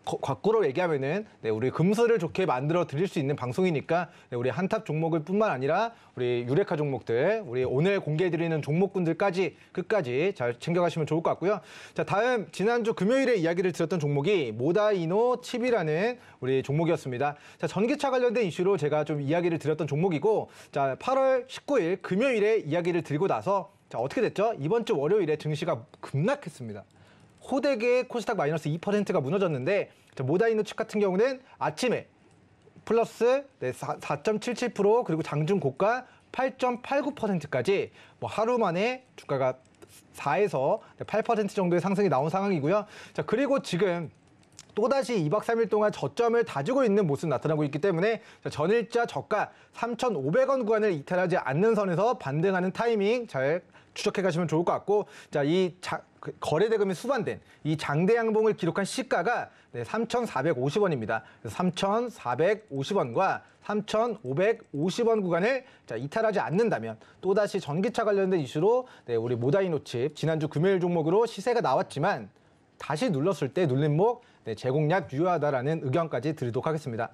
과거로 얘기하면은 네, 우리 금수를 좋게 만들어 드릴 수 있는 방송이니까 네, 우리 한탑 종목을 뿐만 아니라 우리 유레카 종목들, 우리 오늘 공개해 드리는 종목군들까지 끝까지 잘 챙겨가시면 좋을 것 같고요. 자, 다음 지난주 금요일에 이야기를 드렸던 종목이 모다이노 칩이라는 우리 종목이었습니다. 자, 전기차 관련된 이슈로 제가 좀 이야기를 드렸던 종목이고 자, 8월 19일 금요일에 이야기를 드리고 나서 자, 어떻게 됐죠? 이번 주 월요일에 증시가 급락했습니다. 호되게 코스닥 마이너스 2%가 무너졌는데 모다이노 칩 같은 경우는 아침에 플러스 네, 4.77% 그리고 장중 고가 8.89%까지 뭐 하루 만에 주가가 4에서 8% 정도의 상승이 나온 상황이고요. 자, 그리고 지금 또다시 2박 3일 동안 저점을 다지고 있는 모습 나타나고 있기 때문에 전일자 저가 3,500원 구간을 이탈하지 않는 선에서 반등하는 타이밍 잘 추적해 가시면 좋을 것 같고 자이 그 거래 대금이 수반된 이 장대 양봉을 기록한 시가가 네, 3,450원입니다. 3,450원과 3,550원 구간을 자, 이탈하지 않는다면 또다시 전기차 관련된 이슈로 네, 우리 모다이노칩 지난주 금요일 종목으로 시세가 나왔지만 다시 눌렀을 때 눌림목 네, 제공략 유효하다라는 의견까지 드리도록 하겠습니다.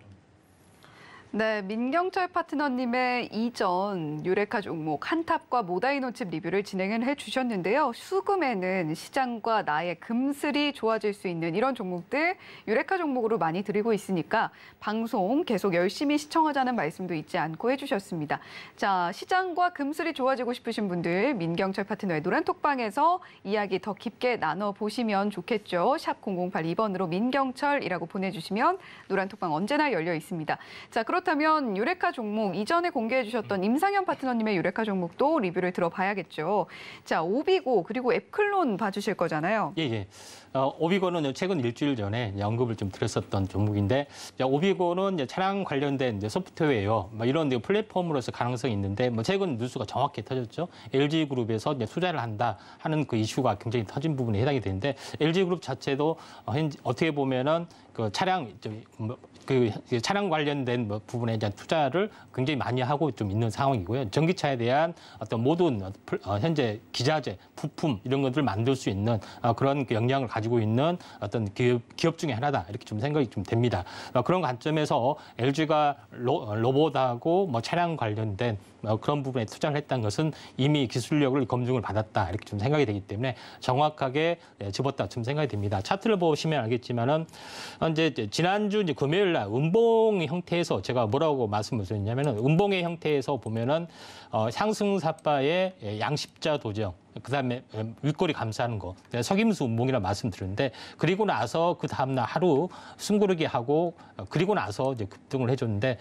네, 민경철 파트너님의 이전 유레카 종목 한탑과 모다이노칩 리뷰를 진행을 해주셨는데요. 수금에는 시장과 나의 금슬이 좋아질 수 있는 이런 종목들 유레카 종목으로 많이 드리고 있으니까 방송 계속 열심히 시청하자는 말씀도 잊지 않고 해주셨습니다. 자, 시장과 금슬이 좋아지고 싶으신 분들 민경철 파트너의 노란톡방에서 이야기 더 깊게 나눠보시면 좋겠죠. 샵 0082번으로 민경철이라고 보내주시면 노란톡방 언제나 열려 있습니다. 자, 그럼 그렇다면 유레카 종목 이전에 공개해 주셨던 임상현 파트너님의 유레카 종목도 리뷰를 들어봐야겠죠. 자, 오비고 그리고 앱클론 봐주실 거잖아요. 예, 예. 어, 오비고는 최근 일주일 전에 언급을 좀 드렸었던 종목인데 오비고는 차량 관련된 소프트웨어 뭐 이런 플랫폼으로서 가능성이 있는데 뭐 최근 뉴스가 정확히 터졌죠. LG 그룹에서 투자를 한다 하는 그 이슈가 굉장히 터진 부분에 해당이 되는데 LG 그룹 자체도 어, 어떻게 보면은 그 차량 뭐 그, 그 차량 관련된 뭐 부분에 대한 투자를 굉장히 많이 하고 좀 있는 상황이고요. 전기차에 대한 어떤 모든 어, 어 현재 기자재, 부품 이런 것들을 만들 수 있는 어, 그런 영향을 그 가. 가지고 있는 어떤 기업, 기업 중에 하나다 이렇게 좀 생각이 좀 됩니다. 어, 그런 관점에서 LG가 로, 어, 로봇하고 뭐 차량 관련된 어, 그런 부분에 투자를 했다는 것은 이미 기술력을 검증을 받았다 이렇게 좀 생각이 되기 때문에 정확하게 예, 집었다 좀 생각이 됩니다. 차트를 보시면 알겠지만은 이제 지난주 이제 금요일 날 음봉 형태에서 제가 뭐라고 말씀을 드렸냐면은 음봉의 형태에서 보면은 어, 상승 사파의 예, 양십자 도정 그다음에 윗골이 감싸는 거 석임수 운봉이라 말씀드렸는데 그리고 나서 그 다음날 하루 숨고르기 하고 그리고 나서 이제 급등을 해줬는데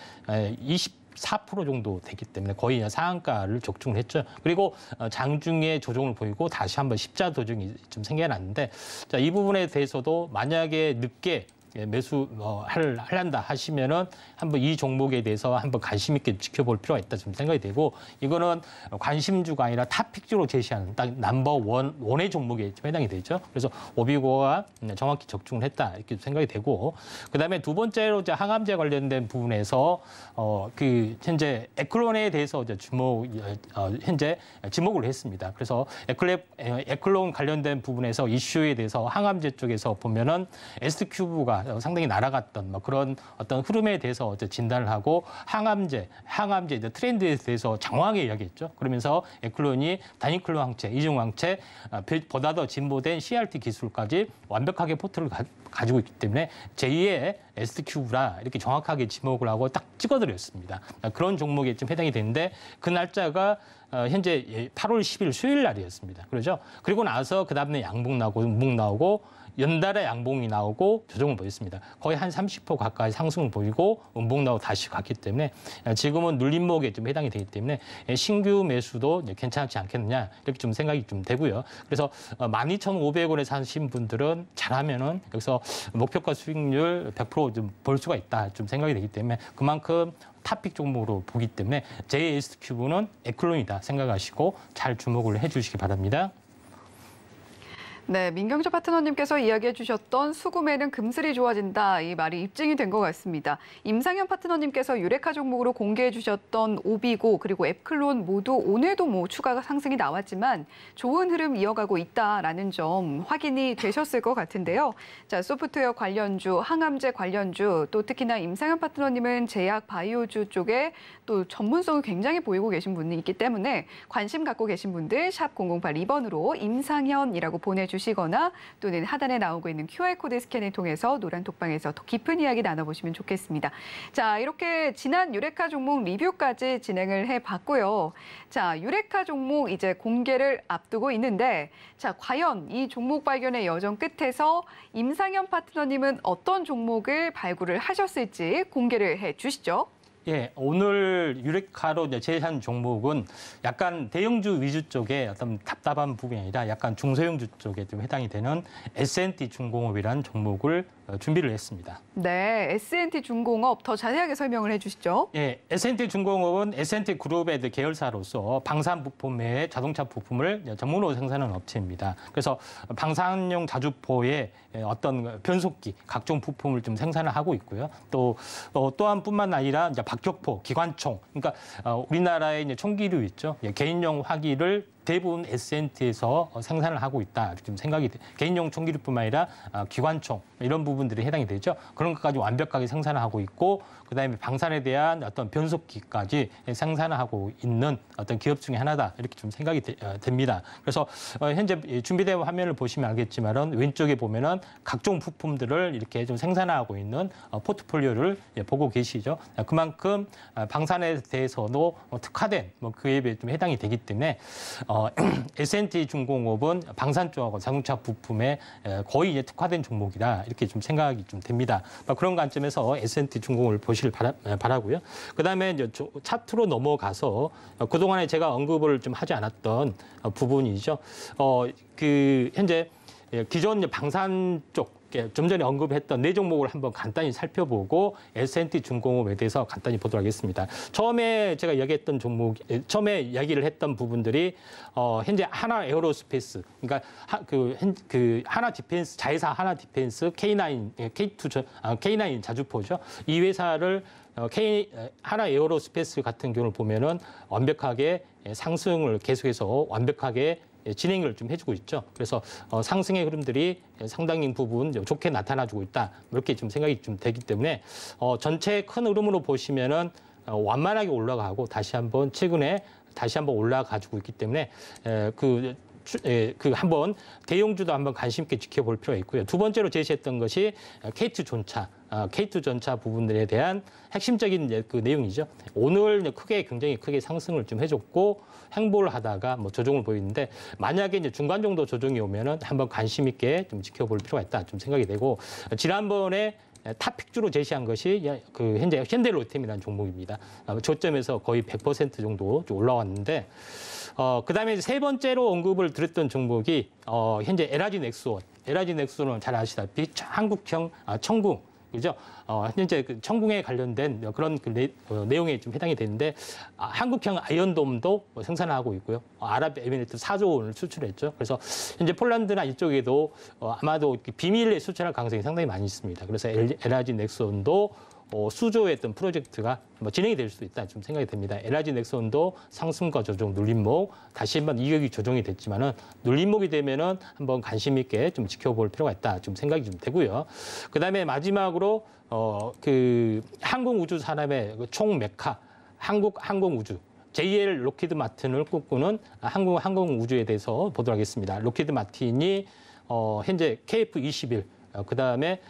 20 예, 4% 정도 되기 때문에 거의 상한가를 적중을 했죠. 그리고 어, 장중에 조정을 보이고 다시 한번 십자 도정이좀 생겨났는데 자, 이 부분에 대해서도 만약에 늦게 예, 매수 뭐하려한다 하시면은 한번 이 종목에 대해서 한번 관심 있게 지켜볼 필요가 있다 좀 생각이 되고 이거는 관심주가 아니라 탑픽주로 제시하는 딱 넘버 원 원의 종목에 해당이 되죠. 그래서 오비고가 정확히 적중을 했다 이렇게 생각이 되고 그다음에 두 번째로 이제 항암제 관련된 부분에서 어 그 현재 에클론에 대해서 이제 주목 어, 현재 지목을 했습니다. 그래서 에클랩 에클론 관련된 부분에서 이슈에 대해서 항암제 쪽에서 보면은 에스큐브가 어, 상당히 날아갔던 뭐 그런 어떤 흐름에 대해서 진단을 하고 항암제, 항암제 이제 트렌드에 대해서 장황하게 이야기했죠. 그러면서 에클론이 다니클론 항체, 이중 항체 어, 보다 더 진보된 CRT 기술까지 완벽하게 포트를 가, 지고 있기 때문에 제2의 s 브라 이렇게 정확하게 지목을 하고 딱 찍어드렸습니다. 어, 그런 종목에 좀 해당이 되는데 그 날짜가 현재 8월 예, 10일 수요일 날이었습니다. 그러죠? 그리고 나서 그 다음에 양봉 나오고 묵봉 나오고 연달아 양봉이 나오고 조정을 보였습니다. 거의 한 30% 가까이 상승을 보이고 음봉 나오고 다시 갔기 때문에 아, 지금은 눌림목에 좀 해당이 되기 때문에 예, 신규 매수도 괜찮지 않겠느냐 이렇게 좀 생각이 좀 되고요. 그래서 12,500원에 어, 사신 분들은 잘하면은 여기서 목표가 수익률 100%좀 볼 수가 있다 좀 생각이 되기 때문에 그만큼 탑픽 종목으로 보기 때문에 j s 브는 에클론이다 생각하시고 잘 주목을 해주시기 바랍니다. 네, 민경철 파트너님께서 이야기해 주셨던 수금에는 금슬이 좋아진다 이 말이 입증이 된 것 같습니다. 임상현 파트너님께서 유레카 종목으로 공개해 주셨던 오비고 그리고 앱클론 모두 오늘도 뭐 추가 가 상승이 나왔지만 좋은 흐름 이어가고 있다라는 점 확인이 되셨을 것 같은데요. 자, 소프트웨어 관련주, 항암제 관련주 또 특히나 임상현 파트너님은 제약 바이오주 쪽에 또 전문성을 굉장히 보이고 계신 분이 있기 때문에 관심 갖고 계신 분들 샵 0082번으로 임상현이라고 보내주 주시거나 또는 하단에 나오고 있는 QR코드 스캔을 통해서 노란 독방에서 더 깊은 이야기 나눠보시면 좋겠습니다. 자, 이렇게 지난 유레카 종목 리뷰까지 진행을 해봤고요. 자, 유레카 종목 이제 공개를 앞두고 있는데 자, 과연 이 종목 발견의 여정 끝에서 임상현 파트너님은 어떤 종목을 발굴을 하셨을지 공개를 해주시죠. 예, 오늘 유레카로 제시한 종목은 약간 대형주 위주 쪽에 어떤 답답한 부분이 아니라 약간 중소형주 쪽에 좀 해당이 되는 S&T 중공업이라는 종목을 어, 준비를 했습니다. 네, S&T 중공업 더 자세하게 설명을 해주시죠. 예, S&T 중공업은 S&T 그룹의 계열사로서 방산 부품의 자동차 부품을 전문으로 생산하는 업체입니다. 그래서 방산용 자주포의 예, 어떤 변속기, 각종 부품을 좀 생산을 하고 있고요. 또, 또 어, 또한 뿐만 아니라 이제 박격포, 기관총, 그러니까 어, 우리나라의 총기류 있죠. 예, 개인용 화기를 대부분 에센트에서 생산을 하고 있다. 좀 생각이 돼. 개인용 총기류뿐만 아니라 아, 기관총 이런 부분들이 해당이 되죠. 그런 것까지 완벽하게 생산을 하고 있고 그다음에 방산에 대한 어떤 변속기까지 생산을 하고 있는 어떤 기업 중에 하나다. 이렇게 좀 생각이 되, 어, 됩니다. 그래서 어, 현재 준비된 화면을 보시면 알겠지만은 왼쪽에 보면은 각종 부품들을 이렇게 좀 생산하고 있는 어, 포트폴리오를 예, 보고 계시죠. 그만큼 아, 방산에 대해서도 뭐 특화된 뭐 그에 비해 좀 해당이 되기 때문에 어, 어, S&T 중공업은 방산 쪽하고 자동차 부품에 거의 이제 특화된 종목이다 이렇게 좀 생각이 좀 됩니다. 뭐 그런 관점에서 S&T 중공업을 보시길 바라, 고요 그다음에 이제 차트로 넘어가서 그동안에 제가 언급을 좀 하지 않았던 어, 부분이죠. 어, 그 현재 예, 기존 방산 쪽 예, 좀 전에 언급했던 네 종목을 한번 간단히 살펴보고 S&T 중공업에 대해서 간단히 보도록 하겠습니다. 처음에 제가 이기했던 종목, 예, 처음에 이야기를 했던 부분들이 어, 현재 하나 에어로스페이스, 그러니까 하, 그, 그 하나 디펜스 자회사 하나 디펜스 K9, 예, K2, 아, K9 자주포죠. 이 회사를 어, K 하나 에어로스페이스 같은 경우를 보면은 완벽하게 상승을 계속해서 완벽하게 예, 진행을 좀 해주고 있죠. 그래서 어, 상승의 흐름들이 상당히 부분 좋게 나타나주고 있다. 이렇게 좀 생각이 좀 되기 때문에 어, 전체 큰 흐름으로 보시면은 어, 완만하게 올라가고 다시 한번 최근에 다시 한번 올라가지고 있기 때문에 에, 그. 그 한번 대용주도 한번 관심 있게 지켜볼 필요가 있고요. 두 번째로 제시했던 것이 케이트 존차. 아, K2 전차 부분들에 대한 핵심적인 그 내용이죠. 오늘 크게 굉장히 크게 상승을 좀 해줬고 행보를 하다가 뭐 조정을 보이는데 만약에 이제 중간 정도 조정이 오면은 한번 관심 있게 좀 지켜볼 필요가 있다 좀 생각이 되고 지난번에 탑픽주로 제시한 것이 그 현재 현대로템이라는 종목입니다. 어, 저점에서 거의 100% 정도 올라왔는데 어, 그다음에 세 번째로 언급을 드렸던 종목이 어, 현재 에라지넥스원에라지넥스원은잘 아시다시피 한국형 아, 청구 그죠? 어, 현재 그 청궁에 관련된 그런 그 내, 어, 내용에 좀 해당이 되는데 아, 한국형 아이언돔도 뭐 생산하고 있고요. 어, 아랍에미리트 4조 원을 수출했죠. 그래서 현재 폴란드나 이쪽에도 어, 아마도 비밀에 수출할 가능성이 상당히 많이 있습니다. 그래서 엘, 에너지 넥슨도 어, 뭐 수조했던 프로젝트가 뭐 진행이 될 수 있다 좀 생각이 됩니다. LRG 넥슨도 상승과 조정 눌림목 다시 한번 이격이 조정이 됐지만은 눌림목이 되면은 한번 관심 있게 좀 지켜볼 필요가 있다 좀 생각이 좀 되고요. 그다음에 마지막으로 어그 항공우주 산업의 그 총 메카 한국 항공우주 JL 로키드 마틴을 꿈꾸는 한국 항공우주에 대해서 보도록 하겠습니다. 로키드 마틴이 어 현재 KF-21 어, 그다음에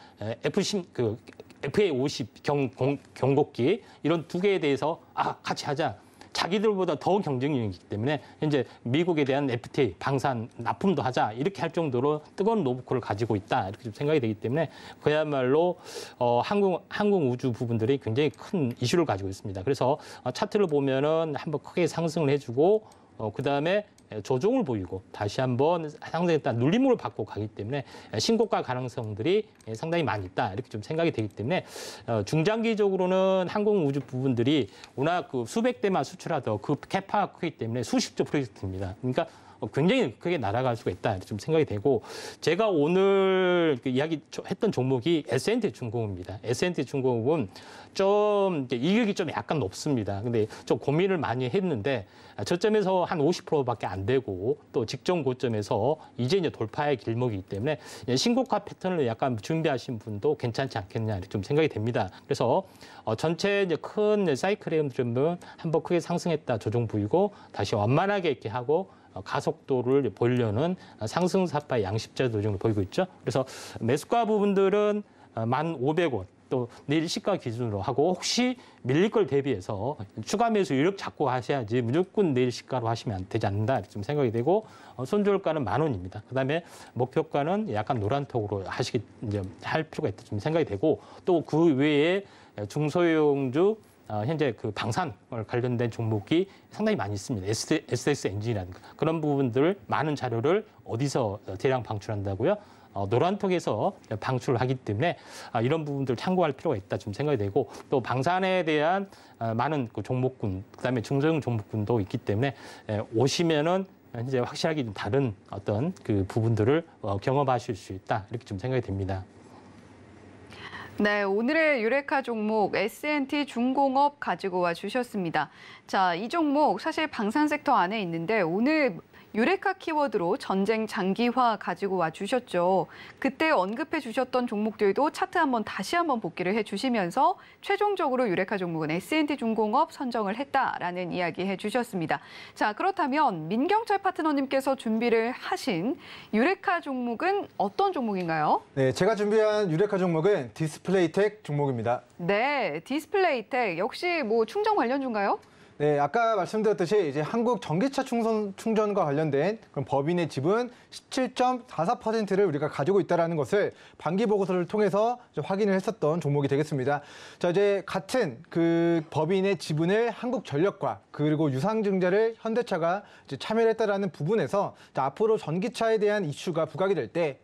F-10 그 FA 50 경, 공, 경기 이런 두 개에 대해서 아 같이 하자. 자기들보다 더 경쟁력이기 때문에 현재 미국에 대한 FTA 방산 납품도 하자 이렇게 할 정도로 뜨거운 노브콜을 가지고 있다 이렇게 좀 생각이 되기 때문에 그야말로 어, 항공 항공 우주 부분들이 굉장히 큰 이슈를 가지고 있습니다. 그래서 어, 차트를 보면은 한번 크게 상승을 해주고 어, 그 다음에 예, 조종을 보이고 다시 한번 상당히 일단 눌림으로 받고 가기 때문에 신고가 가능성들이 예, 상당히 많이 있다 이렇게 좀 생각이 되기 때문에 어, 중장기적으로는 항공 우주 부분들이 워낙 그 수백 대만 수출하더 그 캐파가 크기 때문에 수십조 프로젝트입니다. 그러니까 어, 굉장히 크게 날아갈 수가 있다 좀 생각이 되고 제가 오늘 그 이야기 했던 종목이 S&T 중공업입니다. S&T 중공업은 좀 이익이 좀 약간 높습니다. 근데 좀 고민을 많이 했는데 저점에서 한 50%밖에 안 되고 또 직전 고점에서 이제 이제 돌파의 길목이기 때문에 예, 신고가 패턴을 약간 준비하신 분도 괜찮지 않겠냐 이렇게 좀 생각이 됩니다. 그래서 어, 전체 이제 큰 사이클의 흐름은 한번 크게 상승했다 조정 부이고 다시 완만하게 이렇게 하고 어, 가속도를 보려는 상승사파 양식자 조정을 보이고 있죠. 그래서 매수가 부분들은 어, 만5 0 0 원또 내일 시가 기준으로 하고 혹시 밀릴 걸 대비해서 추가 매수 유력 잡고 하셔야지 무조건 내일 시가로 하시면 되지 않는다 좀 생각이 되고 어, 손절가는 만 원입니다. 그다음에 목표가는 약간 노란톡으로 하시기 이제 할 필요가 있다 좀 생각이 되고 또 그 외에 중소형주 어, 현재 그 방산 관련된 종목이 상당히 많이 있습니다. SS 엔진이라든가 그런 부분들 많은 자료를 어디서 어, 대량 방출한다고요? 어, 노란톡에서 방출을 하기 때문에 아, 이런 부분들 참고할 필요가 있다 좀 생각이 되고 또 방산에 대한 많은 그 종목군 그다음에 중소형 종목군도 있기 때문에 예, 오시면은 이제 확실하게 좀 다른 어떤 그 부분들을 경험하실 수 있다 이렇게 좀 생각이 됩니다. 네, 오늘의 유레카 종목 S&T 중공업 가지고 와 주셨습니다. 자, 이 종목 사실 방산 섹터 안에 있는데 오늘 유레카 키워드로 전쟁 장기화 가지고 와 주셨죠. 그때 언급해 주셨던 종목들도 차트 한번 다시 한번 복기를 해 주시면서 최종적으로 유레카 종목은 S&T 중공업 선정을 했다라는 이야기 해 주셨습니다. 자, 그렇다면 민경철 파트너님께서 준비를 하신 유레카 종목은 어떤 종목인가요? 네, 제가 준비한 유레카 종목은 디스플레이텍 종목입니다. 네, 디스플레이텍 역시 뭐 충전 관련주인가요? 네, 아까 말씀드렸듯이 이제 한국 전기차 충선 충전과 관련된 그런 법인의 지분 17.44%를 우리가 가지고 있다는 것을 반기 보고서를 통해서 확인을 했었던 종목이 되겠습니다. 자, 이제 같은 그 법인의 지분을 한국전력과 그리고 유상증자를 현대차가 참여를 했다는 부분에서 자, 앞으로 전기차에 대한 이슈가 부각이 될때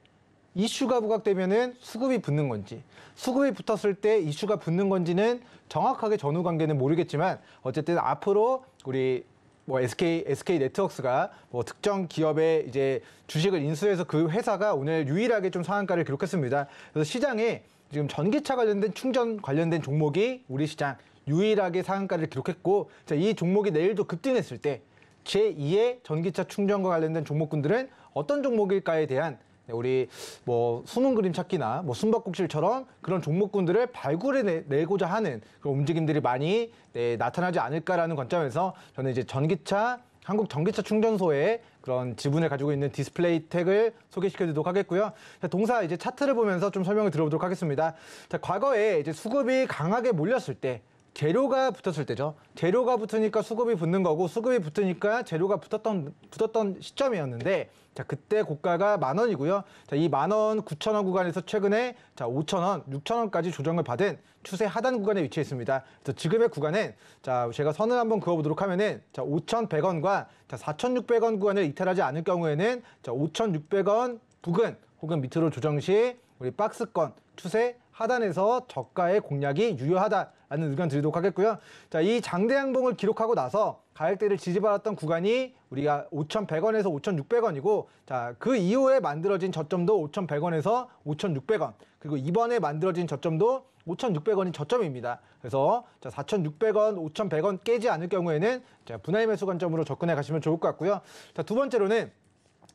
이슈가 부각되면은 수급이 붙는 건지 수급이 붙었을 때 이슈가 붙는 건지는 정확하게 전후 관계는 모르겠지만 어쨌든 앞으로 우리 뭐 SK SK 네트워크가 뭐 특정 기업의 이제 주식을 인수해서 그 회사가 오늘 유일하게 좀 상한가를 기록했습니다. 그래서 시장에 지금 전기차 관련된 충전 관련된 종목이 우리 시장 유일하게 상한가를 기록했고 자, 이 종목이 내일도 급등했을 때 제2의 전기차 충전과 관련된 종목군들은 어떤 종목일까에 대한 우리 뭐 숨은 그림 찾기나 뭐 숨바꼭질처럼 그런 종목군들을 발굴해내고자 하는 그런 움직임들이 많이 네, 나타나지 않을까라는 관점에서 저는 이제 전기차 한국 전기차 충전소에 그런 지분을 가지고 있는 디스플레이 텍을 소개시켜드리도록 하겠고요. 자, 동사 이제 차트를 보면서 좀 설명을 들어보도록 하겠습니다. 자, 과거에 이제 수급이 강하게 몰렸을 때 재료가 붙었을 때죠. 재료가 붙으니까 수급이 붙는 거고 수급이 붙으니까 재료가 붙었던 붙었던 시점이었는데 자 그때 고가가 만 원이고요. 자 이 만 원, 구천 원 구간에서 최근에 자 오천 원, 육천 원까지 조정을 받은 추세 하단 구간에 위치해 있습니다. 그래서 지금의 구간은 자 제가 선을 한번 그어보도록 하면은 자 오천백 원과 자 사천육백 원 구간을 이탈하지 않을 경우에는 자 오천육백 원 부근 혹은 밑으로 조정 시 우리 박스권 추세 하단에서 저가의 공략이 유효하다라는 의견 드리도록 하겠고요. 자, 이 장대 양봉을 기록하고 나서 가격대를 지지받았던 구간이 우리가 5,100원에서 5,600원이고 자, 그 이후에 만들어진 저점도 5,100원에서 5,600원. 그리고 이번에 만들어진 저점도 5,600원이 저점입니다. 그래서 자, 4,600원, 5,100원 깨지 않을 경우에는 자, 분할 매수 관점으로 접근해 가시면 좋을 것 같고요. 자, 두 번째로는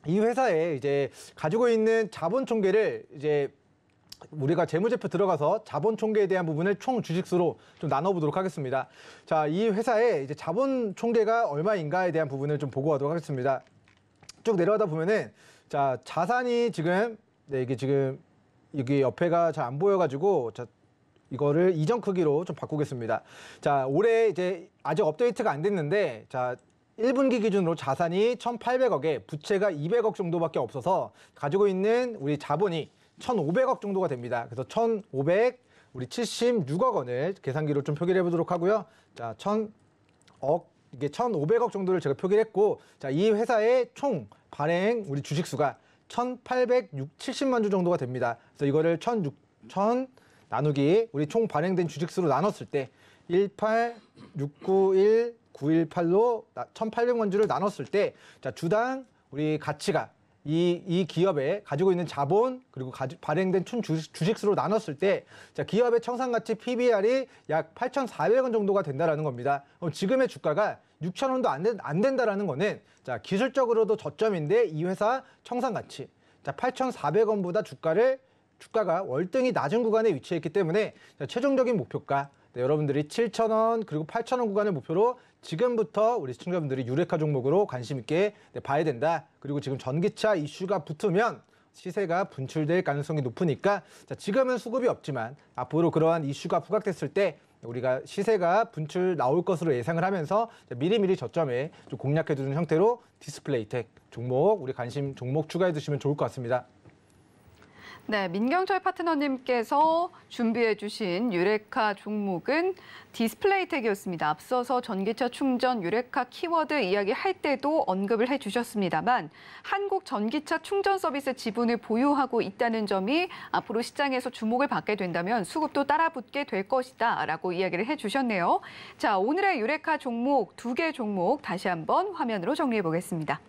이 회사에 이제 가지고 있는 자본 총계를 이제 우리가 재무제표 들어가서 자본 총계에 대한 부분을 총 주식수로 좀 나눠보도록 하겠습니다. 자, 이 회사의 이제 자본 총계가 얼마인가에 대한 부분을 좀 보고하도록 하겠습니다. 쭉 내려가다 보면은 자 자산이 지금 네 이게 지금 여기 옆에가 잘 안 보여가지고 자 이거를 이전 크기로 좀 바꾸겠습니다. 자 올해 이제 아직 업데이트가 안 됐는데 자 1분기 기준으로 자산이 1,800억에 부채가 200억 정도밖에 없어서 가지고 있는 우리 자본이 1,500억 정도가 됩니다. 그래서 1,500 우리 76억 원을 계산기로 좀 표기를 해보도록 하고요. 자, 1,000억 이게 1,500억 정도를 제가 표기를 했고 자, 이 회사의 총 발행 우리 주식 수가 1,870만 주 정도가 됩니다. 그래서 이거를 1,6 0 나누기 우리 총 발행된 주식수로 나눴을 때18691 918로 1,800만 주를 나눴을 때 자, 주당 우리 가치가 이, 이 기업에 가지고 있는 자본 그리고 가 발행된 춘 주식, 주식수로 나눴을 때 자, 기업의 청산가치 PBR이 약 8,400원 정도가 된다라는 겁니다. 그럼 지금의 주가가 6,000원도 안, 된, 안 된다라는 거는 자, 기술적으로도 저점인데 이 회사 청산가치 자, 8,400원보다 주가를 주가가 월등히 낮은 구간에 위치했기 때문에 자, 최종적인 목표가 네, 여러분들이 7,000원 그리고 8,000원 구간을 목표로 지금부터 우리 시청자분들이 유레카 종목으로 관심 있게 네, 봐야 된다. 그리고 지금 전기차 이슈가 붙으면 시세가 분출될 가능성이 높으니까 자, 지금은 수급이 없지만 앞으로 그러한 이슈가 부각됐을 때 우리가 시세가 분출 나올 것으로 예상을 하면서 미리미리 저점에 좀 공략해두는 형태로 디스플레이텍 종목 우리 관심 종목 추가해두시면 좋을 것 같습니다. 네, 민경철 파트너님께서 준비해 주신 유레카 종목은 디스플레이 텍이었습니다 앞서서 전기차 충전 유레카 키워드 이야기할 때도 언급을 해주셨습니다만 한국 전기차 충전 서비스 지분을 보유하고 있다는 점이 앞으로 시장에서 주목을 받게 된다면 수급도 따라붙게 될 것이다 라고 이야기를 해주셨네요. 자, 오늘의 유레카 종목 두 개 종목 다시 한번 화면으로 정리해 보겠습니다.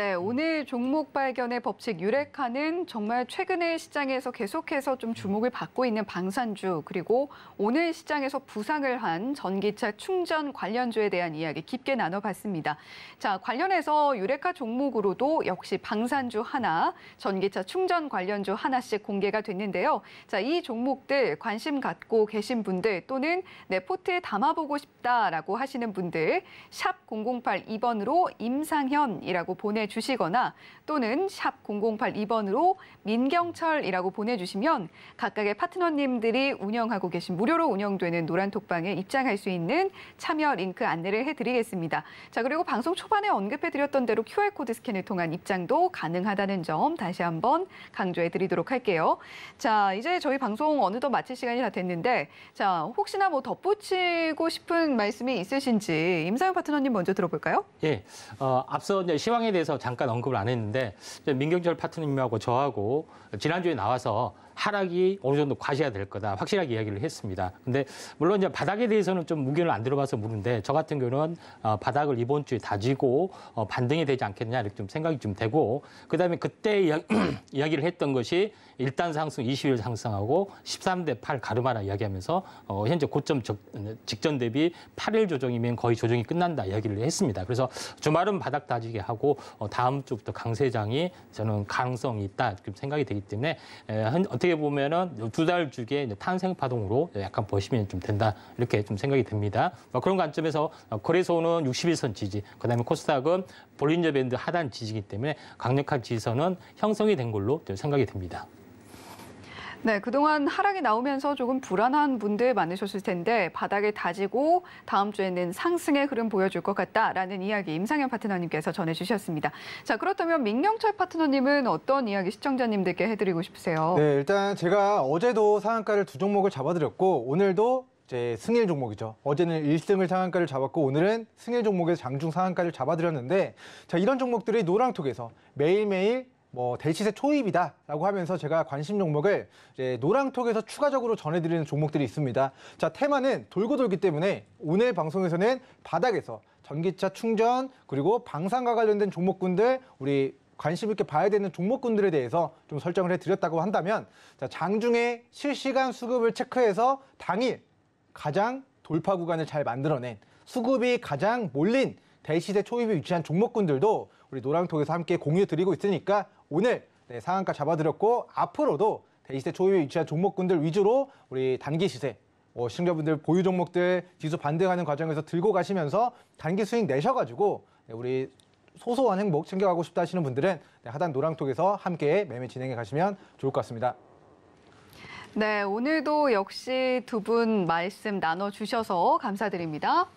네, 오늘 종목 발견의 법칙 유레카는 정말 최근에 시장에서 계속해서 좀 주목을 받고 있는 방산주 그리고 오늘 시장에서 부상을 한 전기차 충전 관련주에 대한 이야기 깊게 나눠봤습니다. 자, 관련해서 유레카 종목으로도 역시 방산주 하나, 전기차 충전 관련주 하나씩 공개가 됐는데요. 자, 이 종목들 관심 갖고 계신 분들 또는 내 포트에 담아보고 싶다라고 하시는 분들 샵 0082번으로 임상현이라고 보내 주시거나 또는 샵 0082번으로 민경철이라고 보내주시면 각각의 파트너님들이 운영하고 계신 무료로 운영되는 노란톡방에 입장할 수 있는 참여 링크 안내를 해드리겠습니다. 자 그리고 방송 초반에 언급해드렸던 대로 QR코드 스캔을 통한 입장도 가능하다는 점 다시 한번 강조해드리도록 할게요. 자 이제 저희 방송 어느덧 마칠 시간이 다 됐는데 자 혹시나 뭐 덧붙이고 싶은 말씀이 있으신지 임상영 파트너님 먼저 들어볼까요? 예, 어, 앞서 시황에 대해서 잠깐 언급을 안 했는데 민경철 파트너님하고 저하고 지난주에 나와서 하락이 어느 정도 과시가 될 거다 확실하게 이야기를 했습니다. 근데 물론 이제 바닥에 대해서는 좀 무게를 안 들어봐서 모르는데 저 같은 경우는 어, 바닥을 이번 주에 다지고 어, 반등이 되지 않겠냐 이렇게 좀 생각이 좀 되고 그다음에 그때 이야기를 했던 것이 일단 상승 20일 상승하고 13대 8 가르마라 이야기하면서 어, 현재 고점 적, 직전 대비 8일 조정이면 거의 조정이 끝난다 이야기를 했습니다. 그래서 주말은 바닥 다지게 하고 어, 다음 주부터 강세장이 저는 가능성이 있다 이렇 생각이 되기 때문에 에, 한, 어떻게 보면은 두 달 주기에 탄생 파동으로 약간 보시면 좀 된다 이렇게 좀 생각이 됩니다. 뭐 그런 관점에서 어, 거래소는 61선 지지, 그다음에 코스닥은 볼린저 밴드 하단 지지기 때문에 강력한 지선은 형성이 된 걸로 생각이 됩니다. 네, 그동안 하락이 나오면서 조금 불안한 분들 많으셨을 텐데 바닥에 다지고 다음 주에는 상승의 흐름 보여줄 것 같다라는 이야기 임상현 파트너님께서 전해주셨습니다. 자, 그렇다면 민경철 파트너님은 어떤 이야기 시청자님들께 해드리고 싶으세요? 네, 일단 제가 어제도 상한가를 두 종목을 잡아드렸고 오늘도 이제 승일 종목이죠. 어제는 1승을 상한가를 잡았고 오늘은 승일 종목에서 장중 상한가를 잡아드렸는데 자 이런 종목들이 노랑톡에서 매일매일 뭐 대시세 초입이다라고 하면서 제가 관심 종목을 이제 노랑톡에서 추가적으로 전해드리는 종목들이 있습니다. 자 테마는 돌고 돌기 때문에 오늘 방송에서는 바닥에서 전기차 충전 그리고 방산과 관련된 종목군들 우리 관심 있게 봐야 되는 종목군들에 대해서 좀 설정을 해드렸다고 한다면 자, 장중에 실시간 수급을 체크해서 당일 가장 돌파 구간을 잘 만들어낸 수급이 가장 몰린 대시세 초입에 위치한 종목군들도 우리 노랑톡에서 함께 공유 드리고 있으니까 오늘 네, 상한가 잡아드렸고 앞으로도 대시세 초입에 위치한 종목군들 위주로 우리 단기 시세 어, 시청자분들 보유 종목들 지수 반등하는 과정에서 들고 가시면서 단기 수익 내셔가지고 네, 우리 소소한 행복 챙겨가고 싶다 하시는 분들은 네, 하단 노랑톡에서 함께 매매 진행해 가시면 좋을 것 같습니다. 네, 오늘도 역시 두 분 말씀 나눠주셔서 감사드립니다.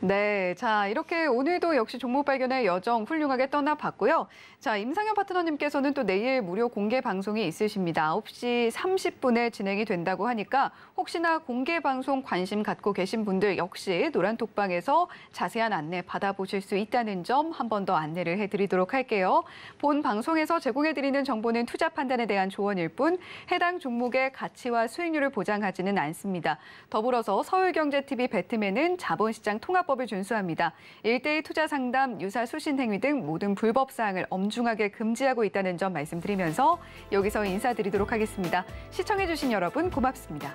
네, 자 이렇게 오늘도 역시 종목 발견의 여정 훌륭하게 떠나봤고요. 자 임상현 파트너님께서는 또 내일 무료 공개 방송이 있으십니다. 9시 30분에 진행이 된다고 하니까 혹시나 공개 방송 관심 갖고 계신 분들 역시 노란톡방에서 자세한 안내 받아보실 수 있다는 점 한 번 더 안내를 해드리도록 할게요. 본 방송에서 제공해드리는 정보는 투자 판단에 대한 조언일 뿐 해당 종목의 가치와 수익률을 보장하지는 않습니다. 더불어서 서울경제TV 배트맨은 자본시장 통합 투자법을 준수합니다. 일대일 투자 상담, 유사 수신 행위 등 모든 불법 사항을 엄중하게 금지하고 있다는 점 말씀드리면서 여기서 인사드리도록 하겠습니다. 시청해주신 여러분 고맙습니다.